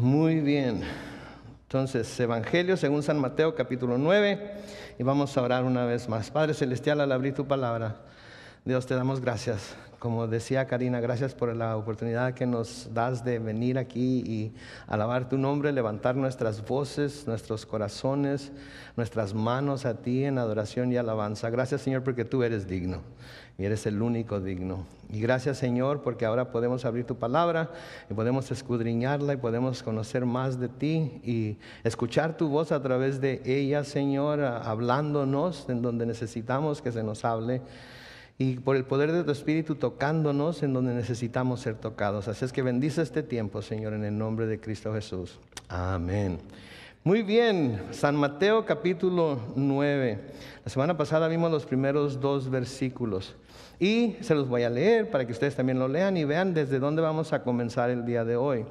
Muy bien. Entonces, Evangelio según San Mateo capítulo 9 y vamos a orar una vez más. Padre Celestial, al abrir tu palabra, Dios te damos gracias. Como decía Karina, gracias por la oportunidad que nos das de venir aquí y alabar tu nombre, levantar nuestras voces, nuestros corazones, nuestras manos a ti en adoración y alabanza. Gracias Señor porque tú eres digno y eres el único digno. Y gracias Señor porque ahora podemos abrir tu palabra y podemos escudriñarla y podemos conocer más de ti y escuchar tu voz a través de ella, Señor, hablándonos en donde necesitamos que se nos hable y por el poder de tu Espíritu tocándonos en donde necesitamos ser tocados. Así es que bendice este tiempo, Señor, en el nombre de Cristo Jesús. Amén. Muy bien, San Mateo capítulo 9. La semana pasada vimos los primeros dos versículos. Y se los voy a leer para que ustedes también lo lean y vean desde dónde vamos a comenzar el día de hoy.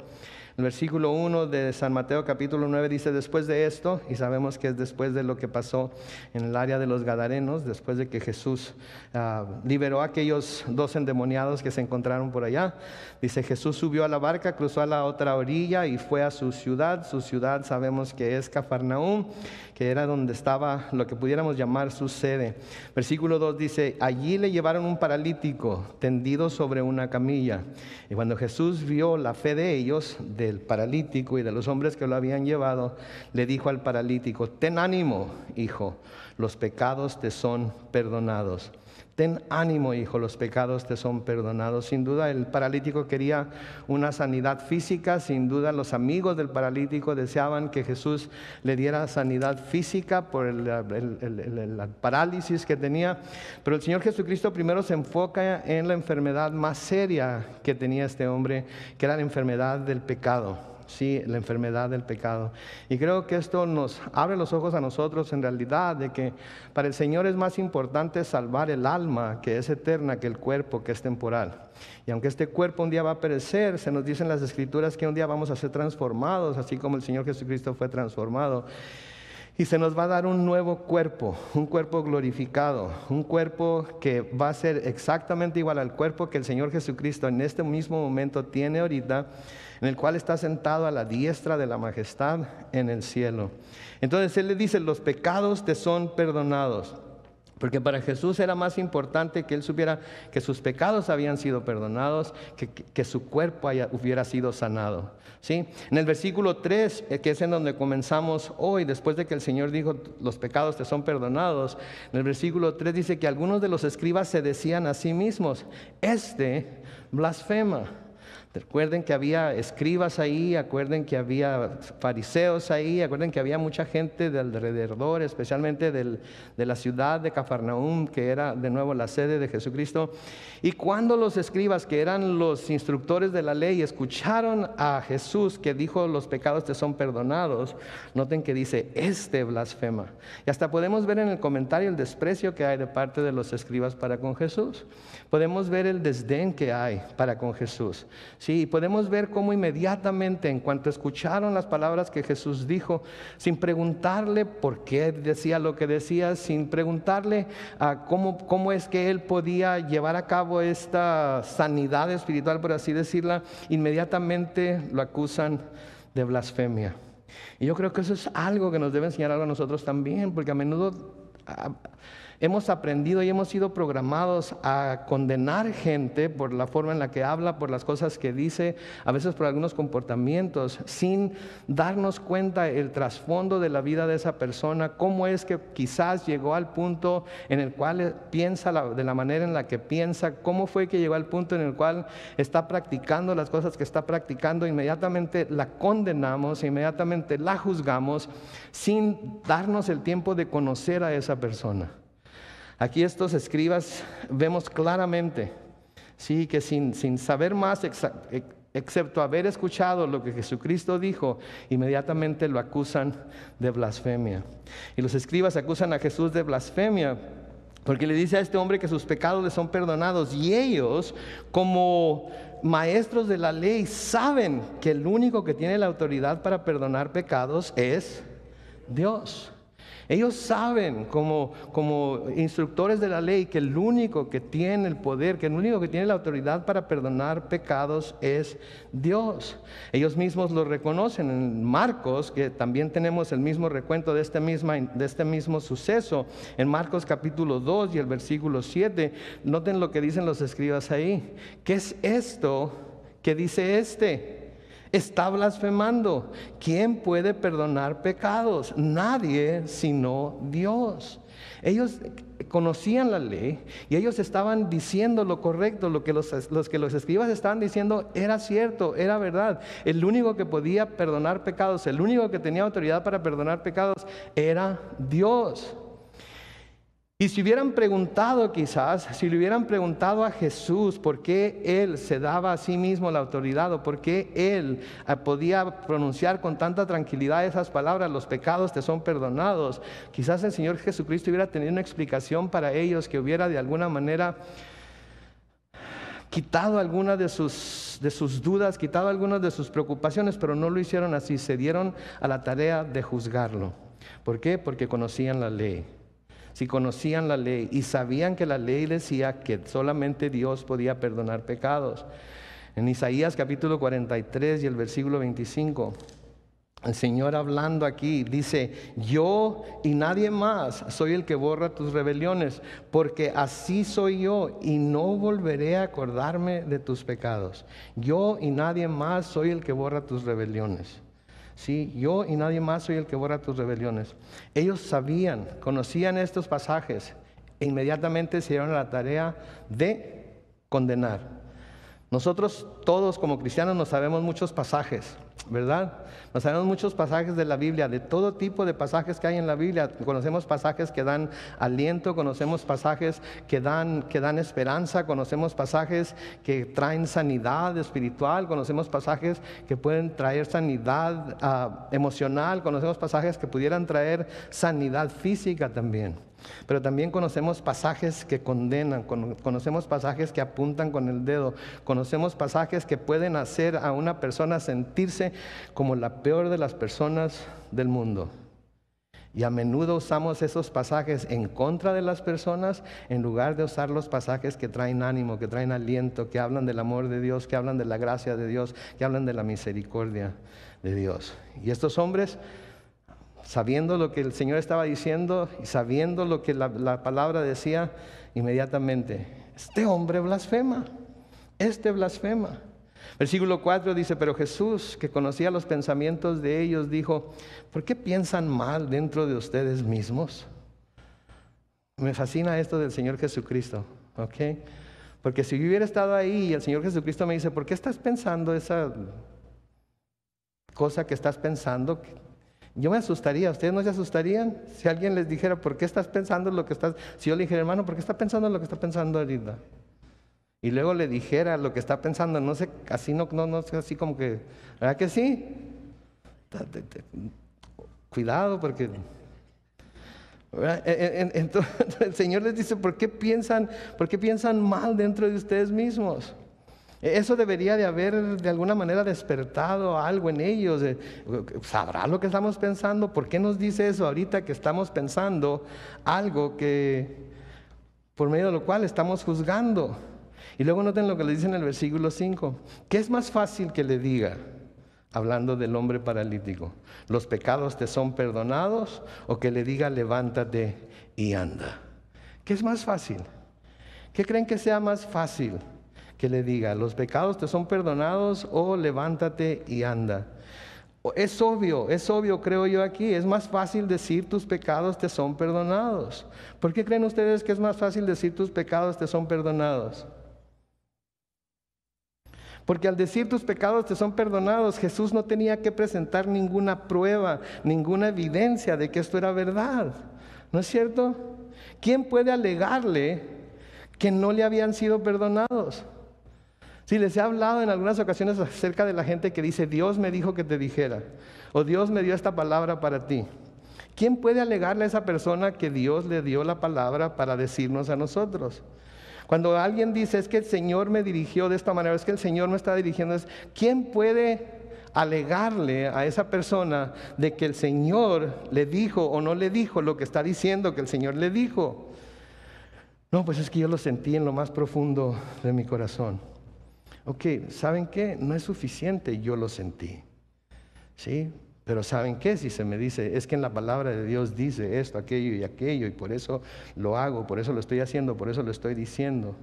El versículo 1 de San Mateo capítulo 9 dice, después de esto, y sabemos que es después de lo que pasó en el área de los Gadarenos, después de que Jesús ah, liberó a aquellos dos endemoniados que se encontraron por allá, dice, Jesús subió a la barca, cruzó a la otra orilla y fue a su ciudad. Su ciudad sabemos que es Cafarnaúm, que era donde estaba lo que pudiéramos llamar su sede. Versículo 2 dice, allí le llevaron un paralítico tendido sobre una camilla. Y cuando Jesús vio la fe de ellos, de del paralítico y de los hombres que lo habían llevado, le dijo al paralítico, ten ánimo, hijo, los pecados te son perdonados. Ten ánimo, hijo, los pecados te son perdonados. Sin duda el paralítico quería una sanidad física, sin duda los amigos del paralítico deseaban que Jesús le diera sanidad física por el parálisis que tenía, pero el Señor Jesucristo primero se enfoca en la enfermedad más seria que tenía este hombre, que era la enfermedad del pecado sí, la enfermedad del pecado. Y creo que esto nos abre los ojos a nosotros en realidad de que para el Señor es más importante salvar el alma que es eterna que el cuerpo que es temporal. Y aunque este cuerpo un día va a perecer, se nos dicen las escrituras que un día vamos a ser transformados, así como el Señor Jesucristo fue transformado. Y se nos va a dar un nuevo cuerpo, un cuerpo glorificado, un cuerpo que va a ser exactamente igual al cuerpo que el Señor Jesucristo en este mismo momento tiene ahorita, en el cual está sentado a la diestra de la majestad en el cielo. Entonces Él le dice, los pecados te son perdonados. Porque para Jesús era más importante que él supiera que sus pecados habían sido perdonados, que, que, su cuerpo hubiera sido sanado. ¿sí? En el versículo 3, eh, que es en donde comenzamos hoy, después de que el Señor dijo, los pecados te son perdonados, en el versículo 3 dice que algunos de los escribas se decían a sí mismos, este blasfema. Recuerden que había escribas ahí, acuerden que había fariseos ahí, acuerden que había mucha gente de alrededor, especialmente de la ciudad de Cafarnaum, que era de nuevo la sede de Jesucristo. Y cuando los escribas, que eran los instructores de la ley, escucharon a Jesús que dijo, los pecados te son perdonados, noten que dice, este blasfema. Y hasta podemos ver en el comentario el desprecio que hay de parte de los escribas para con Jesús. Podemos ver el desdén que hay para con Jesús. Sí, podemos ver cómo inmediatamente, en cuanto escucharon las palabras que Jesús dijo, sin preguntarle por qué decía lo que decía, sin preguntarle a ah, cómo, cómo es que él podía llevar a cabo esta sanidad espiritual, por así decirla, inmediatamente lo acusan de blasfemia. Y yo creo que eso es algo que nos debe enseñar algo a nosotros también, porque a menudo ah, Hemos aprendido y hemos sido programados a condenar gente por la forma en la que habla, por las cosas que dice, a veces por algunos comportamientos, sin darnos cuenta el trasfondo de la vida de esa persona, cómo es que quizás llegó al punto en el cual piensa de la manera en la que piensa, cómo fue que llegó al punto en el cual está practicando las cosas que está practicando, inmediatamente la condenamos, inmediatamente la juzgamos, sin darnos el tiempo de conocer a esa persona. Aquí estos escribas vemos claramente, sí, que sin, sin saber más, e-, excepto haber escuchado lo que Jesucristo dijo, inmediatamente lo acusan de blasfemia. Y los escribas acusan a Jesús de blasfemia porque le dice a este hombre que sus pecados le son perdonados y ellos como maestros de la ley saben que el único que tiene la autoridad para perdonar pecados es Dios. Ellos saben como, como instructores de la ley que el único que tiene el poder, que el único que tiene la autoridad para perdonar pecados es Dios. Ellos mismos lo reconocen en Marcos, que también tenemos el mismo recuento de este, misma, de este mismo suceso, en Marcos capítulo 2 y el versículo 7. Noten lo que dicen los escribas ahí. ¿Qué es esto que dice este? está blasfemando. ¿Quién puede perdonar pecados? Nadie sino Dios. Ellos conocían la ley y ellos estaban diciendo lo correcto, lo que los, los, que los escribas estaban diciendo era cierto, era verdad. El único que podía perdonar pecados, el único que tenía autoridad para perdonar pecados era Dios. Y si hubieran preguntado quizás, si le hubieran preguntado a Jesús por qué él se daba a sí mismo la autoridad o por qué él eh, podía pronunciar con tanta tranquilidad esas palabras, los pecados te son perdonados, quizás el Señor Jesucristo hubiera tenido una explicación para ellos que hubiera de alguna manera quitado algunas de sus, de sus dudas, quitado algunas de sus preocupaciones, pero no lo hicieron así, se dieron a la tarea de juzgarlo. ¿Por qué? Porque conocían la ley si conocían la ley y sabían que la ley decía que solamente Dios podía perdonar pecados. En Isaías capítulo 43 y el versículo 25. El Señor hablando aquí dice, yo y nadie más soy el que borra tus rebeliones, porque así soy yo y no volveré a acordarme de tus pecados. Yo y nadie más soy el que borra tus rebeliones. Sí, yo y nadie más soy el que borra tus rebeliones. Ellos sabían, conocían estos pasajes e inmediatamente se dieron a la tarea de condenar. Nosotros todos como cristianos nos sabemos muchos pasajes, ¿verdad? Nos sabemos muchos pasajes de la Biblia, de todo tipo de pasajes que hay en la Biblia. Conocemos pasajes que dan aliento, conocemos pasajes que dan, que dan esperanza, conocemos pasajes que traen sanidad espiritual, conocemos pasajes que pueden traer sanidad ah, emocional, conocemos pasajes que pudieran traer sanidad física también. Pero también conocemos pasajes que condenan, conocemos pasajes que apuntan con el dedo, conocemos pasajes que pueden hacer a una persona sentirse como la peor de las personas del mundo. Y a menudo usamos esos pasajes en contra de las personas en lugar de usar los pasajes que traen ánimo, que traen aliento, que hablan del amor de Dios, que hablan de la gracia de Dios, que hablan de la misericordia de Dios. Y estos hombres sabiendo lo que el Señor estaba diciendo y sabiendo lo que la, palabra decía, inmediatamente, este hombre blasfema, este blasfema. Versículo 4 dice, pero Jesús, que conocía los pensamientos de ellos, dijo, ¿por qué piensan mal dentro de ustedes mismos? Me fascina esto del Señor Jesucristo, ¿ok? Porque si yo hubiera estado ahí y el Señor Jesucristo me dice, ¿por qué estás pensando esa cosa que estás pensando? Yo me asustaría, ustedes no se asustarían si alguien les dijera, ¿por qué estás pensando lo que estás? Si yo le dijera, hermano, ¿por qué está pensando lo que está pensando ahorita? Y luego le dijera lo que está pensando, no sé, así no, no, no sé, así como que, ¿verdad que sí? Cuidado porque... E, e, el Señor les dice, ¿por qué piensan, por qué piensan mal dentro de ustedes mismos? Eso debería de haber de alguna manera despertado algo en ellos. ¿Sabrá lo que estamos pensando? ¿Por qué nos dice eso ahorita que estamos pensando algo que por medio de lo cual estamos juzgando? Y luego noten lo que le dice en el versículo 5. ¿Qué es más fácil que le diga? Hablando del hombre paralítico. ¿Los pecados te son perdonados? ¿O que le diga levántate y anda? ¿Qué es más fácil? ¿Qué creen que sea más fácil? que le diga, los pecados te son perdonados o levántate y anda. Es obvio, es obvio creo yo aquí, es más fácil decir tus pecados te son perdonados. ¿Por qué creen ustedes que es más fácil decir tus pecados te son perdonados? Porque al decir tus pecados te son perdonados, Jesús no tenía que presentar ninguna prueba, ninguna evidencia de que esto era verdad. ¿No es cierto? ¿Quién puede alegarle que no le habían sido perdonados? Si les he hablado en algunas ocasiones acerca de la gente que dice, Dios me dijo que te dijera, o Dios me dio esta palabra para ti. ¿Quién puede alegarle a esa persona que Dios le dio la palabra para decirnos a nosotros? Cuando alguien dice, es que el Señor me dirigió de esta manera, es que el Señor me está dirigiendo, ¿quién puede alegarle a esa persona de que el Señor le dijo o no le dijo lo que está diciendo que el Señor le dijo? No, pues es que yo lo sentí en lo más profundo de mi corazón ok, ¿saben qué? No es suficiente, yo lo sentí. ¿Sí? Pero ¿saben qué? Si se me dice, es que en la palabra de Dios dice esto, aquello y aquello, y por eso lo hago, por eso lo estoy haciendo, por eso lo estoy diciendo.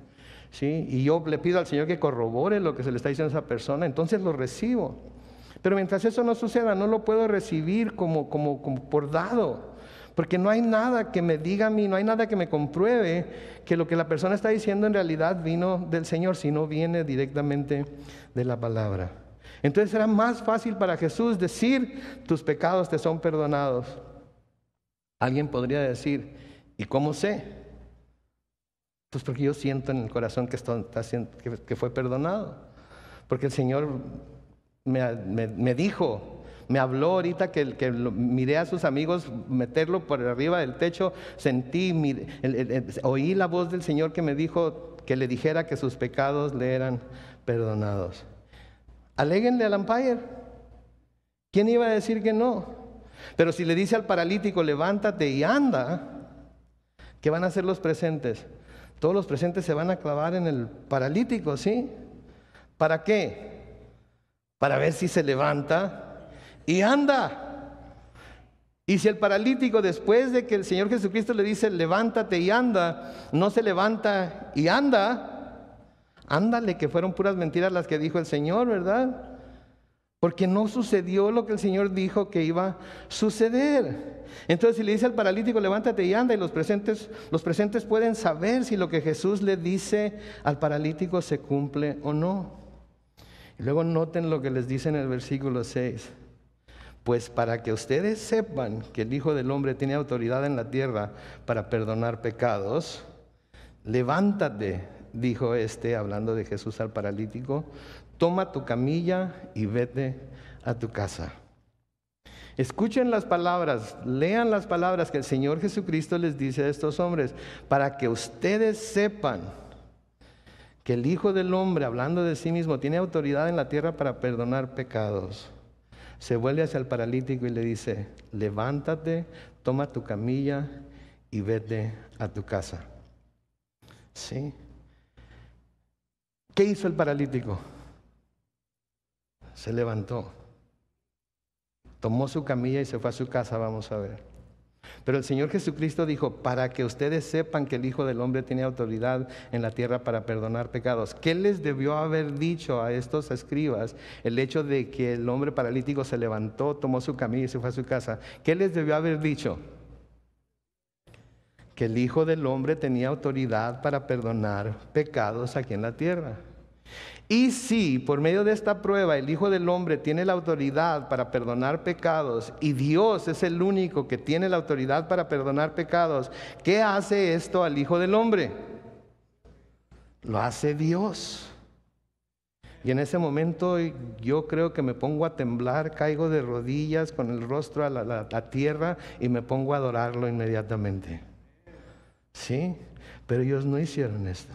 ¿Sí? Y yo le pido al Señor que corrobore lo que se le está diciendo a esa persona, entonces lo recibo. Pero mientras eso no suceda, no lo puedo recibir como, como, como por dado. Porque no hay nada que me diga a mí, no hay nada que me compruebe que lo que la persona está diciendo en realidad vino del Señor, sino viene directamente de la palabra. Entonces era más fácil para Jesús decir, tus pecados te son perdonados. Alguien podría decir, ¿y cómo sé? Pues porque yo siento en el corazón que, fue perdonado. Porque el Señor me dijo, me habló ahorita que, que miré a sus amigos meterlo por arriba del techo, sentí, oí la voz del Señor que me dijo que le dijera que sus pecados le eran perdonados. Aléguenle al umpire. ¿Quién iba a decir que no? Pero si le dice al paralítico, levántate y anda, ¿qué van a hacer los presentes? Todos los presentes se van a clavar en el paralítico, ¿sí? ¿Para qué? Para ver si se levanta y anda. Y si el paralítico después de que el Señor Jesucristo le dice, levántate y anda, no se levanta y anda, ándale, que fueron puras mentiras las que dijo el Señor, ¿verdad? Porque no sucedió lo que el Señor dijo que iba a suceder. Entonces, si le dice al paralítico, levántate y anda, y los presentes, los presentes pueden saber si lo que Jesús le dice al paralítico se cumple o no. Y luego noten lo que les dice en el versículo 6. Pues para que ustedes sepan que el Hijo del Hombre tiene autoridad en la tierra para perdonar pecados, levántate, dijo este, hablando de Jesús al paralítico, toma tu camilla y vete a tu casa. Escuchen las palabras, lean las palabras que el Señor Jesucristo les dice a estos hombres, para que ustedes sepan que el Hijo del Hombre, hablando de sí mismo, tiene autoridad en la tierra para perdonar pecados se vuelve hacia el paralítico y le dice, levántate, toma tu camilla y vete a tu casa. ¿Sí? ¿Qué hizo el paralítico? Se levantó, tomó su camilla y se fue a su casa, vamos a ver. Pero el Señor Jesucristo dijo, para que ustedes sepan que el Hijo del Hombre tiene autoridad en la tierra para perdonar pecados. ¿Qué les debió haber dicho a estos escribas el hecho de que el hombre paralítico se levantó, tomó su camilla y se fue a su casa? ¿Qué les debió haber dicho? Que el Hijo del Hombre tenía autoridad para perdonar pecados aquí en la tierra. Y si por medio de esta prueba el Hijo del Hombre tiene la autoridad para perdonar pecados y Dios es el único que tiene la autoridad para perdonar pecados, ¿qué hace esto al Hijo del Hombre? Lo hace Dios. Y en ese momento yo creo que me pongo a temblar, caigo de rodillas con el rostro a la, tierra y me pongo a adorarlo inmediatamente. ¿Sí? Pero ellos no hicieron esto.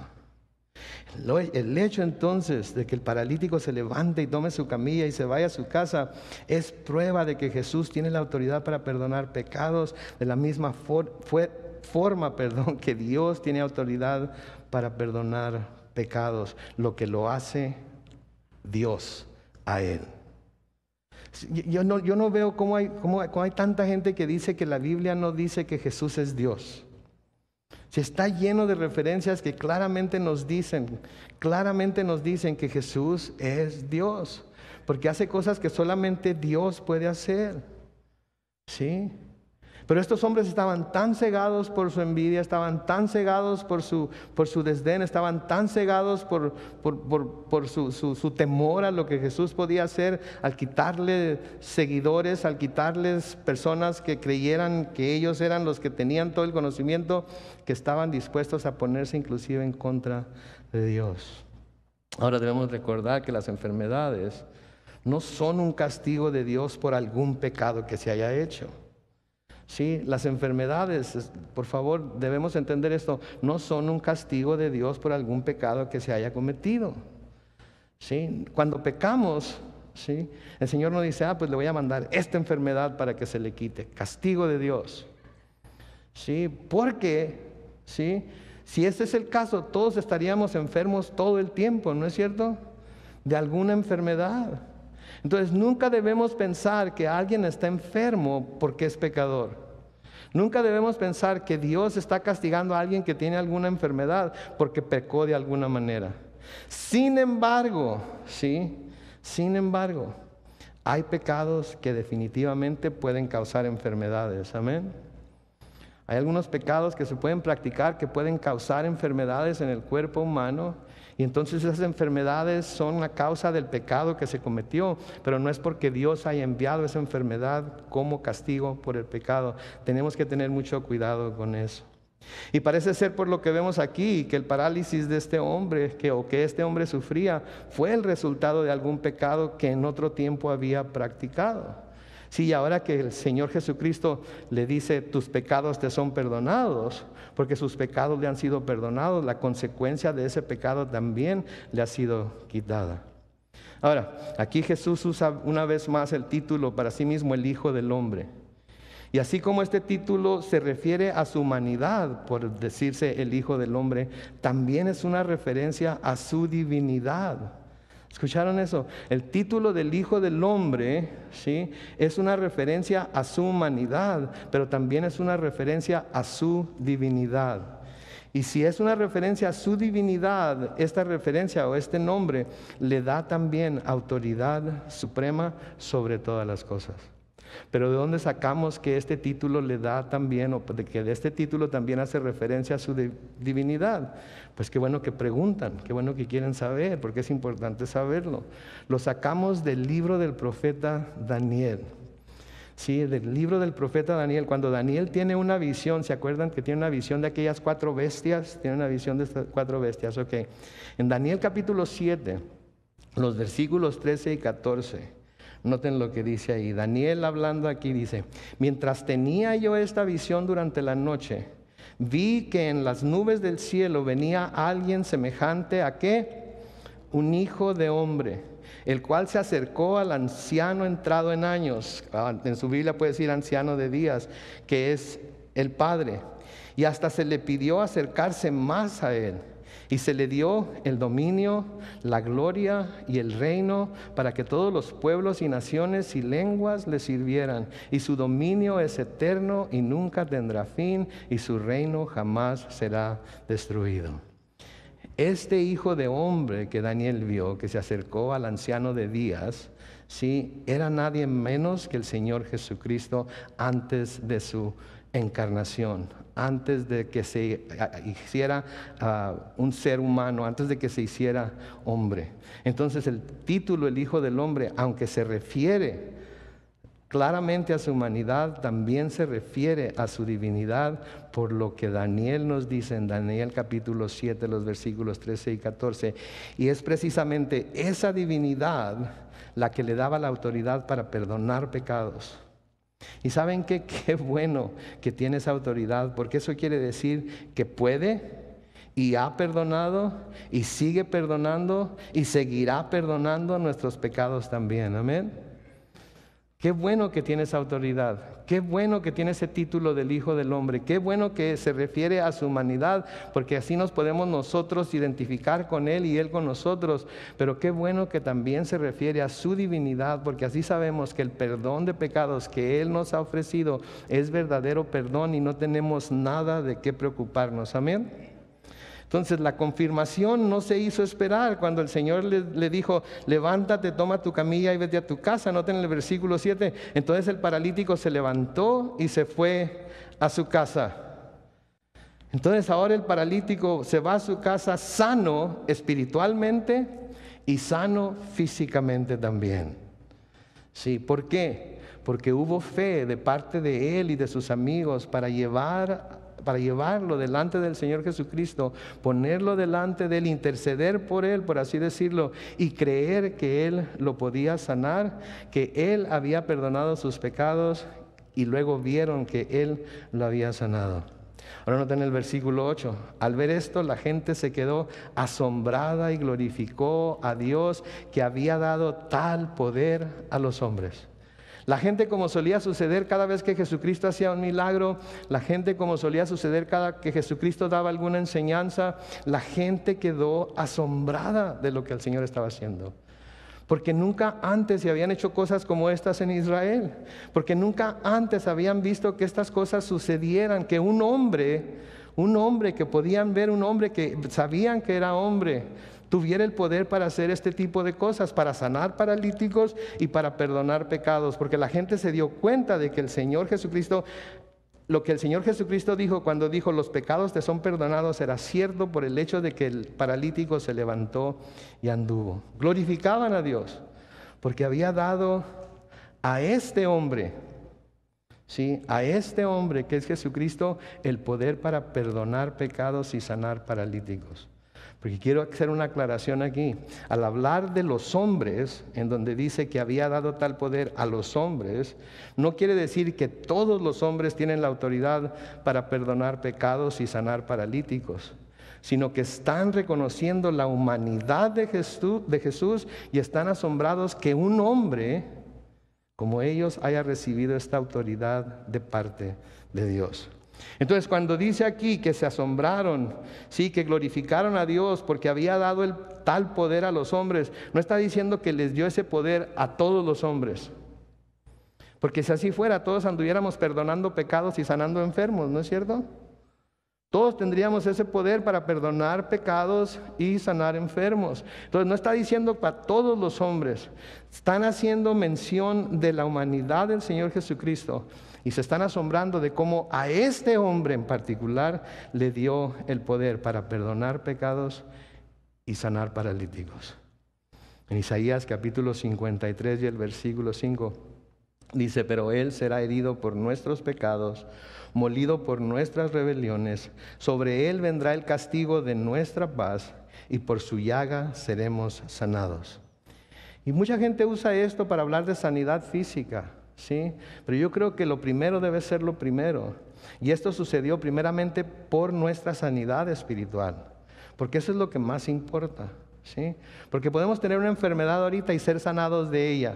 El hecho entonces de que el paralítico se levante y tome su camilla y se vaya a su casa es prueba de que Jesús tiene la autoridad para perdonar pecados de la misma fue forma perdón, que Dios tiene autoridad para perdonar pecados, lo que lo hace Dios a él. Yo no, yo no veo cómo hay, cómo hay tanta gente que dice que la Biblia no dice que Jesús es Dios. Se está lleno de referencias que claramente nos dicen, claramente nos dicen que Jesús es Dios, porque hace cosas que solamente Dios puede hacer. ¿Sí? Pero estos hombres estaban tan cegados por su envidia, estaban tan cegados por su, desdén, estaban tan cegados por, su, su, temor a lo que Jesús podía hacer al quitarle seguidores, al quitarles personas que creyeran que ellos eran los que tenían todo el conocimiento, que estaban dispuestos a ponerse inclusive en contra de Dios. Ahora debemos recordar que las enfermedades no son un castigo de Dios por algún pecado que se haya hecho. ¿sí? Las enfermedades, por favor, debemos entender esto, no son un castigo de Dios por algún pecado que se haya cometido. ¿sí? Cuando pecamos, ¿sí? el Señor no dice, ah, pues le voy a mandar esta enfermedad para que se le quite, castigo de Dios. ¿sí? Porque, ¿sí? si ese es el caso, todos estaríamos enfermos todo el tiempo, ¿no es cierto? De alguna enfermedad. Entonces nunca debemos pensar que alguien está enfermo porque es pecador. Nunca debemos pensar que Dios está castigando a alguien que tiene alguna enfermedad porque pecó de alguna manera. Sin embargo, sí, sin embargo, hay pecados que definitivamente pueden causar enfermedades. Amén. Hay algunos pecados que se pueden practicar que pueden causar enfermedades en el cuerpo humano y entonces esas enfermedades son la causa del pecado que se cometió, pero no es porque Dios haya enviado esa enfermedad como castigo por el pecado. Tenemos que tener mucho cuidado con eso. Y parece ser por lo que vemos aquí que el parálisis de este hombre que, o que este hombre sufría fue el resultado de algún pecado que en otro tiempo había practicado. Sí, ahora que el Señor Jesucristo le dice, tus pecados te son perdonados, porque sus pecados le han sido perdonados, la consecuencia de ese pecado también le ha sido quitada. Ahora, aquí Jesús usa una vez más el título para sí mismo, el Hijo del Hombre. Y así como este título se refiere a su humanidad, por decirse el Hijo del Hombre, también es una referencia a su divinidad. ¿Escucharon eso? El título del Hijo del Hombre ¿sí? es una referencia a su humanidad, pero también es una referencia a su divinidad. Y si es una referencia a su divinidad, esta referencia o este nombre le da también autoridad suprema sobre todas las cosas. Pero ¿de dónde sacamos que este título le da también, o de que de este título también hace referencia a su divinidad? Pues qué bueno que preguntan, qué bueno que quieren saber, porque es importante saberlo. Lo sacamos del libro del profeta Daniel. Sí, del libro del profeta Daniel. Cuando Daniel tiene una visión, ¿se acuerdan que tiene una visión de aquellas cuatro bestias? Tiene una visión de estas cuatro bestias, ok. En Daniel capítulo 7, los versículos 13 y 14. Noten lo que dice ahí. Daniel hablando aquí dice, mientras tenía yo esta visión durante la noche, vi que en las nubes del cielo venía alguien semejante a qué? Un hijo de hombre, el cual se acercó al anciano entrado en años, ah, en su Biblia puede decir anciano de días, que es el Padre, y hasta se le pidió acercarse más a él. Y se le dio el dominio, la gloria y el reino para que todos los pueblos y naciones y lenguas le sirvieran. Y su dominio es eterno y nunca tendrá fin y su reino jamás será destruido. Este hijo de hombre que Daniel vio, que se acercó al anciano de Días, sí, era nadie menos que el Señor Jesucristo antes de su encarnación, antes de que se ah, ah, hiciera ah, un ser humano, antes de que se hiciera hombre. Entonces el título, el Hijo del Hombre, aunque se refiere claramente a su humanidad, también se refiere a su divinidad, por lo que Daniel nos dice en Daniel capítulo 7, los versículos 13 y 14. Y es precisamente esa divinidad la que le daba la autoridad para perdonar pecados y saben qué, qué bueno que tiene esa autoridad, porque eso quiere decir que puede y ha perdonado y sigue perdonando y seguirá perdonando nuestros pecados también. Amén. Qué bueno que tiene esa autoridad, qué bueno que tiene ese título del Hijo del Hombre, qué bueno que se refiere a su humanidad, porque así nos podemos nosotros identificar con Él y Él con nosotros, pero qué bueno que también se refiere a su divinidad, porque así sabemos que el perdón de pecados que Él nos ha ofrecido es verdadero perdón y no tenemos nada de qué preocuparnos. Amén. Entonces la confirmación no se hizo esperar cuando el Señor le, dijo, levántate, toma tu camilla y vete a tu casa. Noten el versículo 7. Entonces el paralítico se levantó y se fue a su casa. Entonces ahora el paralítico se va a su casa sano espiritualmente y sano físicamente también. Sí, ¿por qué? Porque hubo fe de parte de él y de sus amigos para llevar para llevarlo delante del Señor Jesucristo, ponerlo delante de Él, interceder por Él, por así decirlo, y creer que Él lo podía sanar, que Él había perdonado sus pecados y luego vieron que Él lo había sanado. Ahora noten el versículo 8. Al ver esto, la gente se quedó asombrada y glorificó a Dios que había dado tal poder a los hombres. La gente como solía suceder cada vez que Jesucristo hacía un milagro, la gente como solía suceder cada que Jesucristo daba alguna enseñanza, la gente quedó asombrada de lo que el Señor estaba haciendo. Porque nunca antes se habían hecho cosas como estas en Israel. Porque nunca antes habían visto que estas cosas sucedieran, que un hombre, un hombre que podían ver, un hombre que sabían que era hombre, tuviera el poder para hacer este tipo de cosas, para sanar paralíticos y para perdonar pecados, porque la gente se dio cuenta de que el Señor Jesucristo lo que el Señor Jesucristo dijo cuando dijo los pecados te son perdonados era cierto por el hecho de que el paralítico se levantó y anduvo. Glorificaban a Dios porque había dado a este hombre, sí, a este hombre que es Jesucristo el poder para perdonar pecados y sanar paralíticos. Porque quiero hacer una aclaración aquí. Al hablar de los hombres, en donde dice que había dado tal poder a los hombres, no quiere decir que todos los hombres tienen la autoridad para perdonar pecados y sanar paralíticos, sino que están reconociendo la humanidad de Jesús, y están asombrados que un hombre como ellos haya recibido esta autoridad de parte de Dios. Entonces cuando dice aquí que se asombraron, sí, que glorificaron a Dios porque había dado el tal poder a los hombres, no está diciendo que les dio ese poder a todos los hombres. Porque si así fuera, todos anduviéramos perdonando pecados y sanando enfermos, ¿no es cierto? Todos tendríamos ese poder para perdonar pecados y sanar enfermos. Entonces no está diciendo para todos los hombres, están haciendo mención de la humanidad del Señor Jesucristo y se están asombrando de cómo a este hombre en particular le dio el poder para perdonar pecados y sanar paralíticos. En Isaías capítulo 53 y el versículo 5. Dice, pero Él será herido por nuestros pecados, molido por nuestras rebeliones, sobre Él vendrá el castigo de nuestra paz y por su llaga seremos sanados. Y mucha gente usa esto para hablar de sanidad física, ¿sí? Pero yo creo que lo primero debe ser lo primero. Y esto sucedió primeramente por nuestra sanidad espiritual, porque eso es lo que más importa, ¿sí? Porque podemos tener una enfermedad ahorita y ser sanados de ella.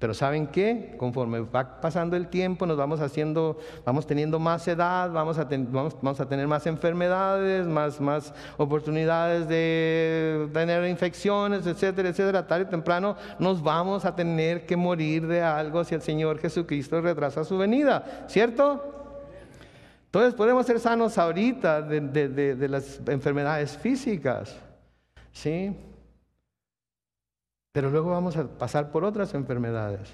Pero ¿saben qué? Conforme va pasando el tiempo, nos vamos haciendo, vamos teniendo más edad, vamos a, vamos, a tener más enfermedades, más, más oportunidades de tener infecciones, etcétera, etcétera. Tarde o temprano nos vamos a tener que morir de algo si el Señor Jesucristo retrasa su venida, ¿cierto? Entonces podemos ser sanos ahorita de, de las enfermedades físicas, ¿sí? Pero luego vamos a pasar por otras enfermedades.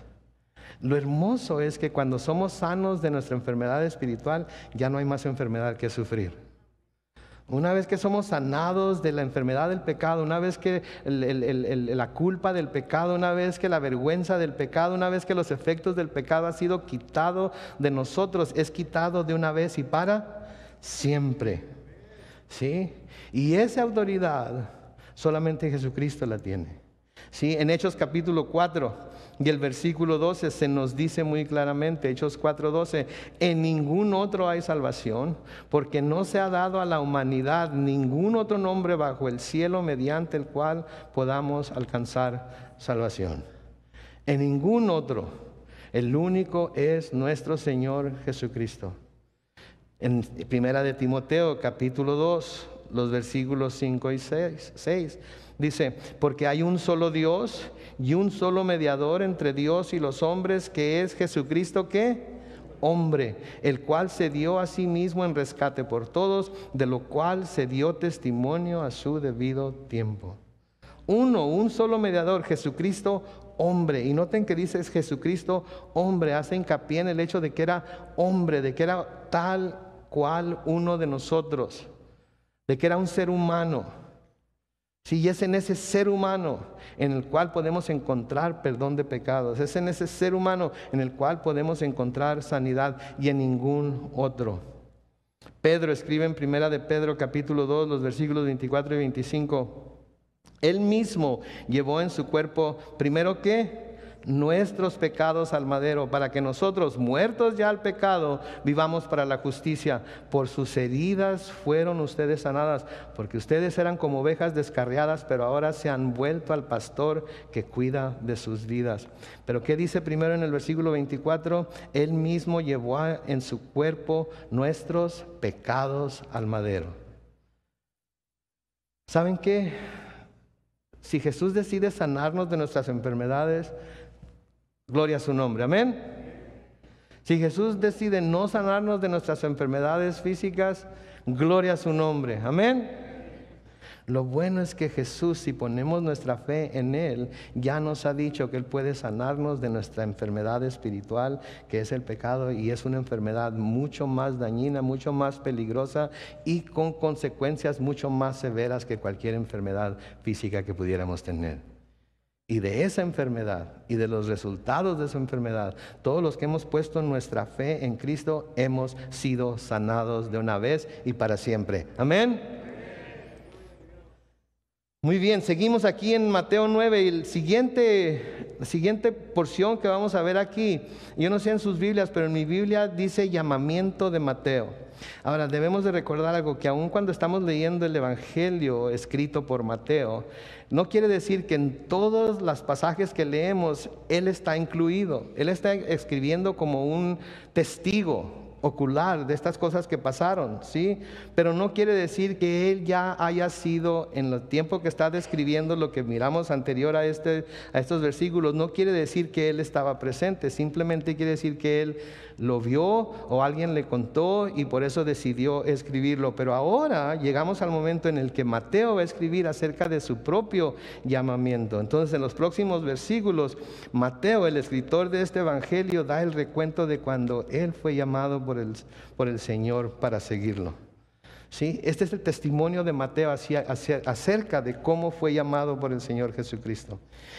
Lo hermoso es que cuando somos sanos de nuestra enfermedad espiritual, ya no hay más enfermedad que sufrir. Una vez que somos sanados de la enfermedad del pecado, una vez que la culpa del pecado, una vez que la vergüenza del pecado, una vez que los efectos del pecado ha sido quitado de nosotros, es quitado de una vez y para siempre. ¿Sí? Y esa autoridad solamente Jesucristo la tiene. ¿Sí? En Hechos capítulo 4 y el versículo 12 se nos dice muy claramente, Hechos 12 en ningún otro hay salvación, porque no se ha dado a la humanidad ningún otro nombre bajo el cielo mediante el cual podamos alcanzar salvación. En ningún otro, el único es nuestro Señor Jesucristo. En primera de Timoteo capítulo 2, los versículos 5 y 6, 6 Dice, porque hay un solo Dios y un solo mediador entre Dios y los hombres, que es Jesucristo que hombre, el cual se dio a sí mismo en rescate por todos, de lo cual se dio testimonio a su debido tiempo. Uno, un solo mediador, Jesucristo hombre. Y noten que dice es Jesucristo hombre, hace hincapié en el hecho de que era hombre, de que era tal cual uno de nosotros, de que era un ser humano. Si es en ese ser humano en el cual podemos encontrar perdón de pecados, es en ese ser humano en el cual podemos encontrar sanidad y en ningún otro. Pedro escribe en Primera de Pedro capítulo 2 los versículos 24 y 25. Él mismo llevó en su cuerpo primero que nuestros pecados al madero, para que nosotros, muertos ya al pecado, vivamos para la justicia. Por sus heridas fueron ustedes sanadas, porque ustedes eran como ovejas descarriadas, pero ahora se han vuelto al pastor que cuida de sus vidas. Pero ¿qué dice primero en el versículo 24? Él mismo llevó en su cuerpo nuestros pecados al madero. ¿Saben qué? Si Jesús decide sanarnos de nuestras enfermedades, Gloria a su nombre, amén. Si Jesús decide no sanarnos de nuestras enfermedades físicas, gloria a su nombre, amén. Lo bueno es que Jesús, si ponemos nuestra fe en Él, ya nos ha dicho que Él puede sanarnos de nuestra enfermedad espiritual, que es el pecado, y es una enfermedad mucho más dañina, mucho más peligrosa y con consecuencias mucho más severas que cualquier enfermedad física que pudiéramos tener y de esa enfermedad y de los resultados de esa enfermedad, todos los que hemos puesto nuestra fe en Cristo hemos sido sanados de una vez y para siempre. Amén. Muy bien, seguimos aquí en Mateo 9 y el siguiente, la siguiente porción que vamos a ver aquí, yo no sé en sus Biblias, pero en mi Biblia dice llamamiento de Mateo. Ahora, debemos de recordar algo, que aun cuando estamos leyendo el Evangelio escrito por Mateo, no quiere decir que en todos los pasajes que leemos, Él está incluido. Él está escribiendo como un testigo, ocular de estas cosas que pasaron, ¿sí? Pero no quiere decir que él ya haya sido, en el tiempo que está describiendo lo que miramos anterior a, este, a estos versículos, no quiere decir que él estaba presente, simplemente quiere decir que él lo vio o alguien le contó y por eso decidió escribirlo. Pero ahora llegamos al momento en el que Mateo va a escribir acerca de su propio llamamiento. Entonces en los próximos versículos, Mateo, el escritor de este Evangelio, da el recuento de cuando él fue llamado por el, Señor para seguirlo. ¿sí? Este es el testimonio de Mateo acerca de cómo fue llamado por el Señor Jesucristo.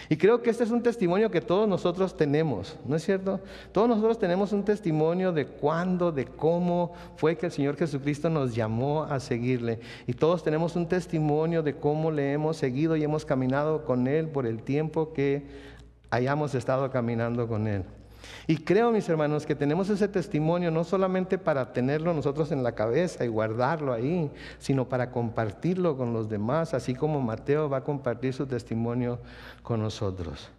Y creo que este es un testimonio que todos nosotros tenemos, ¿no es cierto? Todos nosotros tenemos un testimonio de cuándo, de cómo fue que el Señor Jesucristo nos llamó a seguirle. Y todos tenemos un testimonio de cómo le hemos seguido y hemos caminado con Él por el tiempo que hayamos estado caminando con Él. Y creo, mis hermanos, que tenemos ese testimonio no solamente para tenerlo nosotros en la cabeza y guardarlo ahí, sino para compartirlo con los demás, así como Mateo va a compartir su testimonio con nosotros.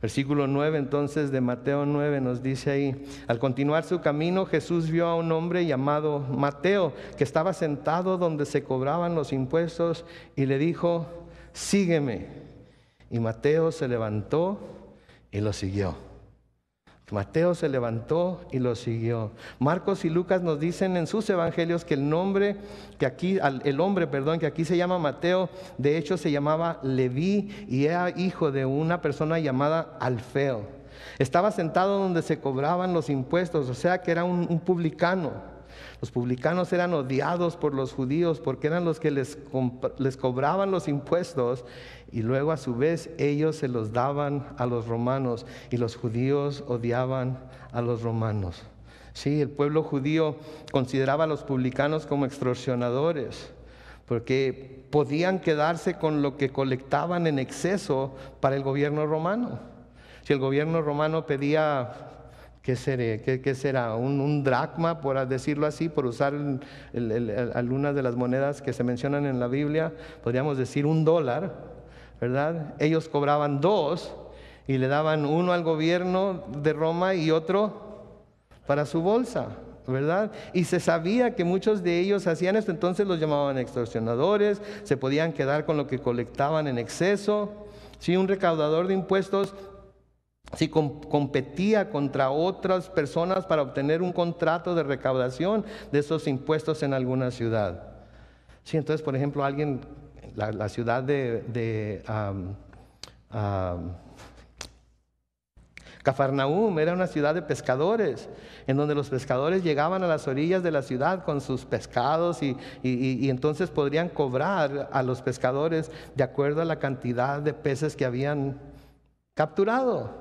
Versículo 9 entonces de Mateo 9 nos dice ahí, al continuar su camino Jesús vio a un hombre llamado Mateo que estaba sentado donde se cobraban los impuestos y le dijo, sígueme. Y Mateo se levantó y lo siguió. Mateo se levantó y lo siguió. Marcos y Lucas nos dicen en sus evangelios que el nombre que aquí, el hombre, perdón, que aquí se llama Mateo, de hecho se llamaba Leví y era hijo de una persona llamada Alfeo. Estaba sentado donde se cobraban los impuestos, o sea que era un publicano. Los publicanos eran odiados por los judíos porque eran los que les, cobraban los impuestos y luego a su vez ellos se los daban a los romanos y los judíos odiaban a los romanos. Sí, el pueblo judío consideraba a los publicanos como extorsionadores porque podían quedarse con lo que colectaban en exceso para el gobierno romano. Si el gobierno romano pedía ¿Qué, será? ¿Un, dracma, por decirlo así, por usar algunas de las monedas que se mencionan en la Biblia? Podríamos decir un dólar, ¿verdad? Ellos cobraban dos y le daban uno al gobierno de Roma y otro para su bolsa. ¿verdad? Y se sabía que muchos de ellos hacían esto, entonces los llamaban extorsionadores, se podían quedar con lo que colectaban en exceso. Si un recaudador de impuestos si competía contra otras personas para obtener un contrato de recaudación de esos impuestos en alguna ciudad. Sí, entonces, por ejemplo, alguien, la, ciudad de, de era una ciudad de pescadores, en donde los pescadores llegaban a las orillas de la ciudad con sus pescados y, entonces podrían cobrar a los pescadores de acuerdo a la cantidad de peces que habían capturado.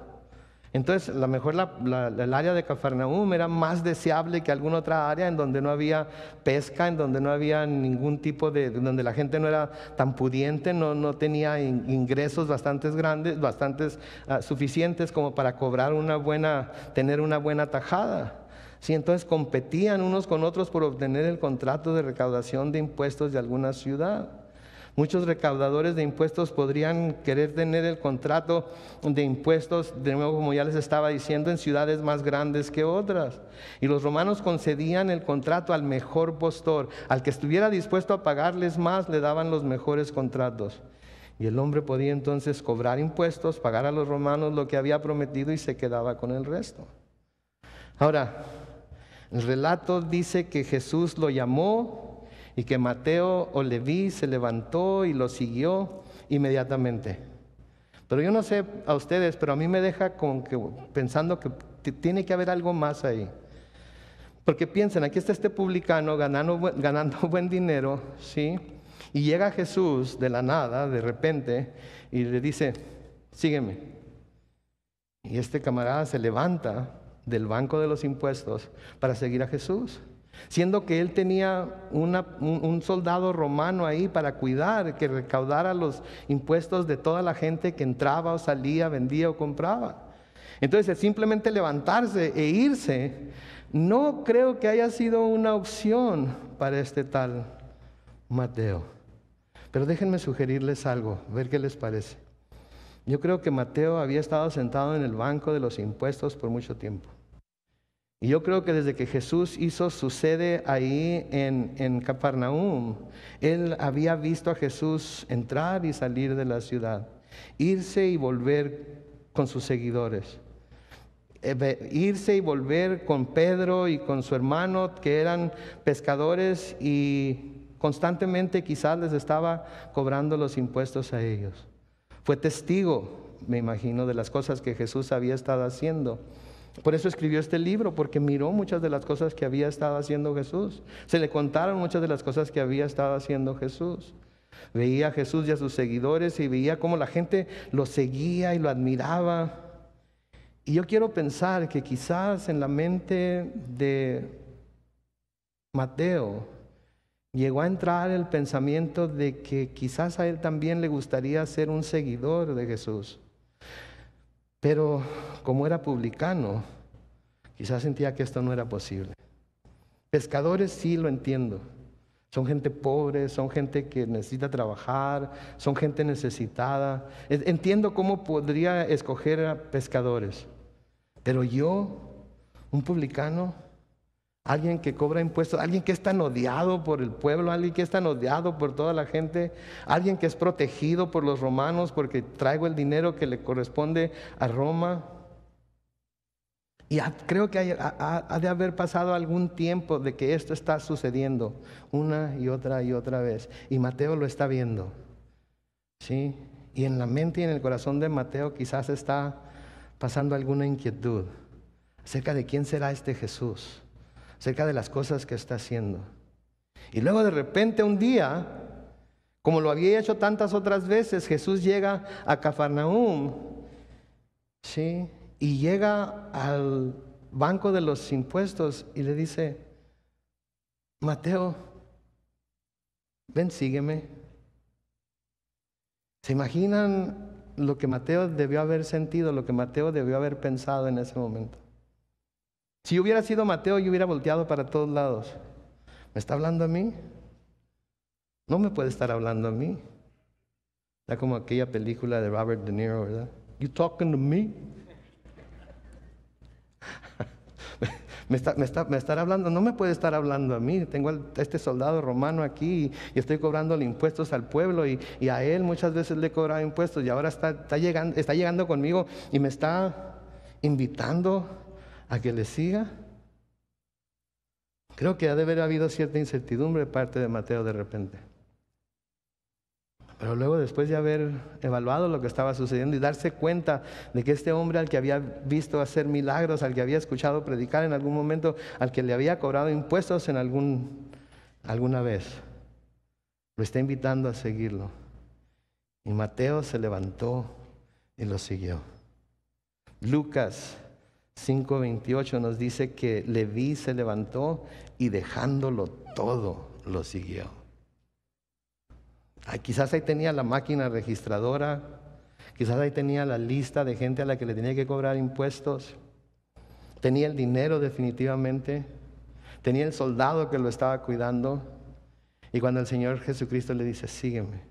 Entonces, a lo mejor el área de Cafarnaum era más deseable que alguna otra área en donde no había pesca, en donde no había ningún tipo de, donde la gente no era tan pudiente, no, tenía ingresos bastante grandes, bastantes ah, suficientes como para cobrar una buena, tener una buena tajada. Sí, entonces competían unos con otros por obtener el contrato de recaudación de impuestos de alguna ciudad. Muchos recaudadores de impuestos podrían querer tener el contrato de impuestos, de nuevo como ya les estaba diciendo, en ciudades más grandes que otras. Y los romanos concedían el contrato al mejor postor, al que estuviera dispuesto a pagarles más, le daban los mejores contratos. Y el hombre podía entonces cobrar impuestos, pagar a los romanos lo que había prometido y se quedaba con el resto. Ahora, el relato dice que Jesús lo llamó y que Mateo o Leví se levantó y lo siguió inmediatamente. Pero yo no sé a ustedes, pero a mí me deja con que, pensando que tiene que haber algo más ahí. Porque piensen, aquí está este publicano ganando, ganando buen dinero, ¿sí? Y llega Jesús de la nada, de repente, y le dice, sígueme. Y este camarada se levanta del banco de los impuestos para seguir a Jesús siendo que él tenía un soldado romano ahí para cuidar, que recaudara los impuestos de toda la gente que entraba o salía, vendía o compraba. Entonces, simplemente levantarse e irse, no creo que haya sido una opción para este tal Mateo. Pero déjenme sugerirles algo, ver qué les parece. Yo creo que Mateo había estado sentado en el banco de los impuestos por mucho tiempo. Y yo creo que desde que Jesús hizo su sede ahí en, en, Capernaum, él había visto a Jesús entrar y salir de la ciudad, irse y volver con sus seguidores, eh, irse y volver con Pedro y con su hermano, que eran pescadores y constantemente quizás les estaba cobrando los impuestos a ellos. Fue testigo, me imagino, de las cosas que Jesús había estado haciendo. Por eso escribió este libro, porque miró muchas de las cosas que había estado haciendo Jesús. Se le contaron muchas de las cosas que había estado haciendo Jesús. Veía a Jesús y a sus seguidores y veía cómo la gente lo seguía y lo admiraba. Y yo quiero pensar que quizás en la mente de Mateo llegó a entrar el pensamiento de que quizás a él también le gustaría ser un seguidor de Jesús. Pero como era publicano, quizás sentía que esto no era posible. Pescadores sí lo entiendo. Son gente pobre, son gente que necesita trabajar, son gente necesitada. Entiendo cómo podría escoger a pescadores. Pero yo, un publicano, Alguien que cobra impuestos, alguien que es tan odiado por el pueblo, alguien que está tan odiado por toda la gente, alguien que es protegido por los romanos porque traigo el dinero que le corresponde a Roma. Y creo que ha, de haber pasado algún tiempo de que esto está sucediendo una y otra y otra vez. Y Mateo lo está viendo. ¿Sí? Y en la mente y en el corazón de Mateo quizás está pasando alguna inquietud acerca de quién será este Jesús acerca de las cosas que está haciendo. Y luego de repente un día, como lo había hecho tantas otras veces, Jesús llega a Cafarnaúm, ¿sí? Y llega al banco de los impuestos y le dice, Mateo, ven, sígueme. ¿Se imaginan lo que Mateo debió haber sentido, lo que Mateo debió haber pensado en ese momento? Si hubiera sido Mateo, yo hubiera volteado para todos lados. ¿Me está hablando a mí? No me puede estar hablando a mí. Está como aquella película de Robert De Niro, ¿verdad? You talking to me? me, está, me, está, hablando, no me puede estar hablando a mí. Tengo a este soldado romano aquí y, estoy cobrando impuestos al pueblo y, a él muchas veces le he impuestos y ahora está, está, llegando, está llegando conmigo y me está invitando a que le siga? Creo que ha de haber habido cierta incertidumbre parte de Mateo de repente. Pero luego, después de haber evaluado lo que estaba sucediendo y darse cuenta de que este hombre al que había visto hacer milagros, al que había escuchado predicar en algún momento, al que le había cobrado impuestos en algún, alguna vez, lo está invitando a seguirlo. Y Mateo se levantó y lo siguió. Lucas 5.28 nos dice que Levi se levantó y dejándolo todo lo siguió. Ah, quizás ahí tenía la máquina registradora, quizás ahí tenía la lista de gente a la que le tenía que cobrar impuestos, tenía el dinero definitivamente, tenía el soldado que lo estaba cuidando. Y cuando el Señor Jesucristo le dice, sígueme,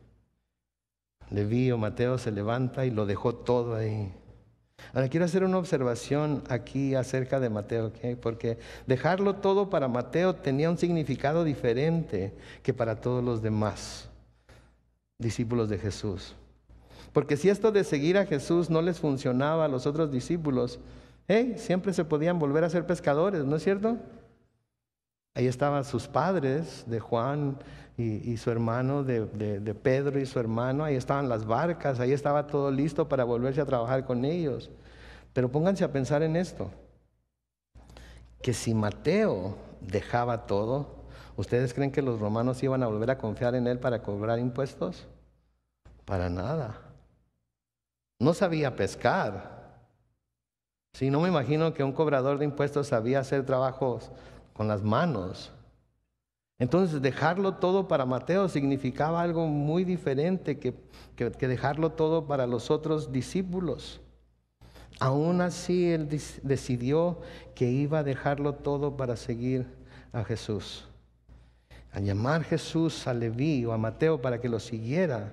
Levi o Mateo se levanta y lo dejó todo ahí. Ahora quiero hacer una observación aquí acerca de Mateo, porque dejarlo todo para Mateo tenía un significado diferente que para todos los demás discípulos de Jesús. Porque si esto de seguir a Jesús no les funcionaba a los otros discípulos, siempre se podían volver a ser pescadores, ¿no es cierto? Ahí estaban sus padres de Juan y, su hermano de, Pedro y su hermano, ahí estaban las barcas, ahí estaba todo listo para volverse a trabajar con ellos. Pero pónganse a pensar en esto, que si Mateo dejaba todo, ¿ustedes creen que los romanos iban a volver a confiar en él para cobrar impuestos? Para nada. No sabía pescar. Si no me imagino que un cobrador de impuestos sabía hacer trabajos con las manos. Entonces dejarlo todo para Mateo significaba algo muy diferente que, dejarlo todo para los otros discípulos. Aún así, él decidió que iba a dejarlo todo para seguir a Jesús. Al llamar Jesús a Leví o a Mateo para que lo siguiera,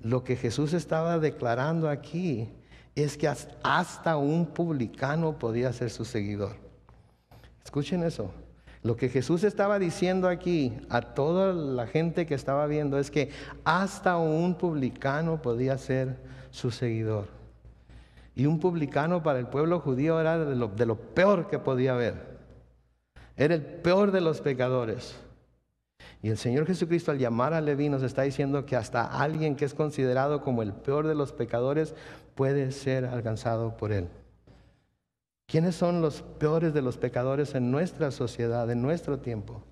lo que Jesús estaba declarando aquí es que hasta un publicano podía ser su seguidor. Escuchen eso. Lo que Jesús estaba diciendo aquí a toda la gente que estaba viendo es que hasta un publicano podía ser su seguidor. Y un publicano para el pueblo judío era de lo, peor que podía haber. Era el peor de los pecadores. Y el Señor Jesucristo al llamar a Leví nos está diciendo que hasta alguien que es considerado como el peor de los pecadores puede ser alcanzado por él. ¿Quiénes son los peores de los pecadores en nuestra sociedad, en nuestro tiempo?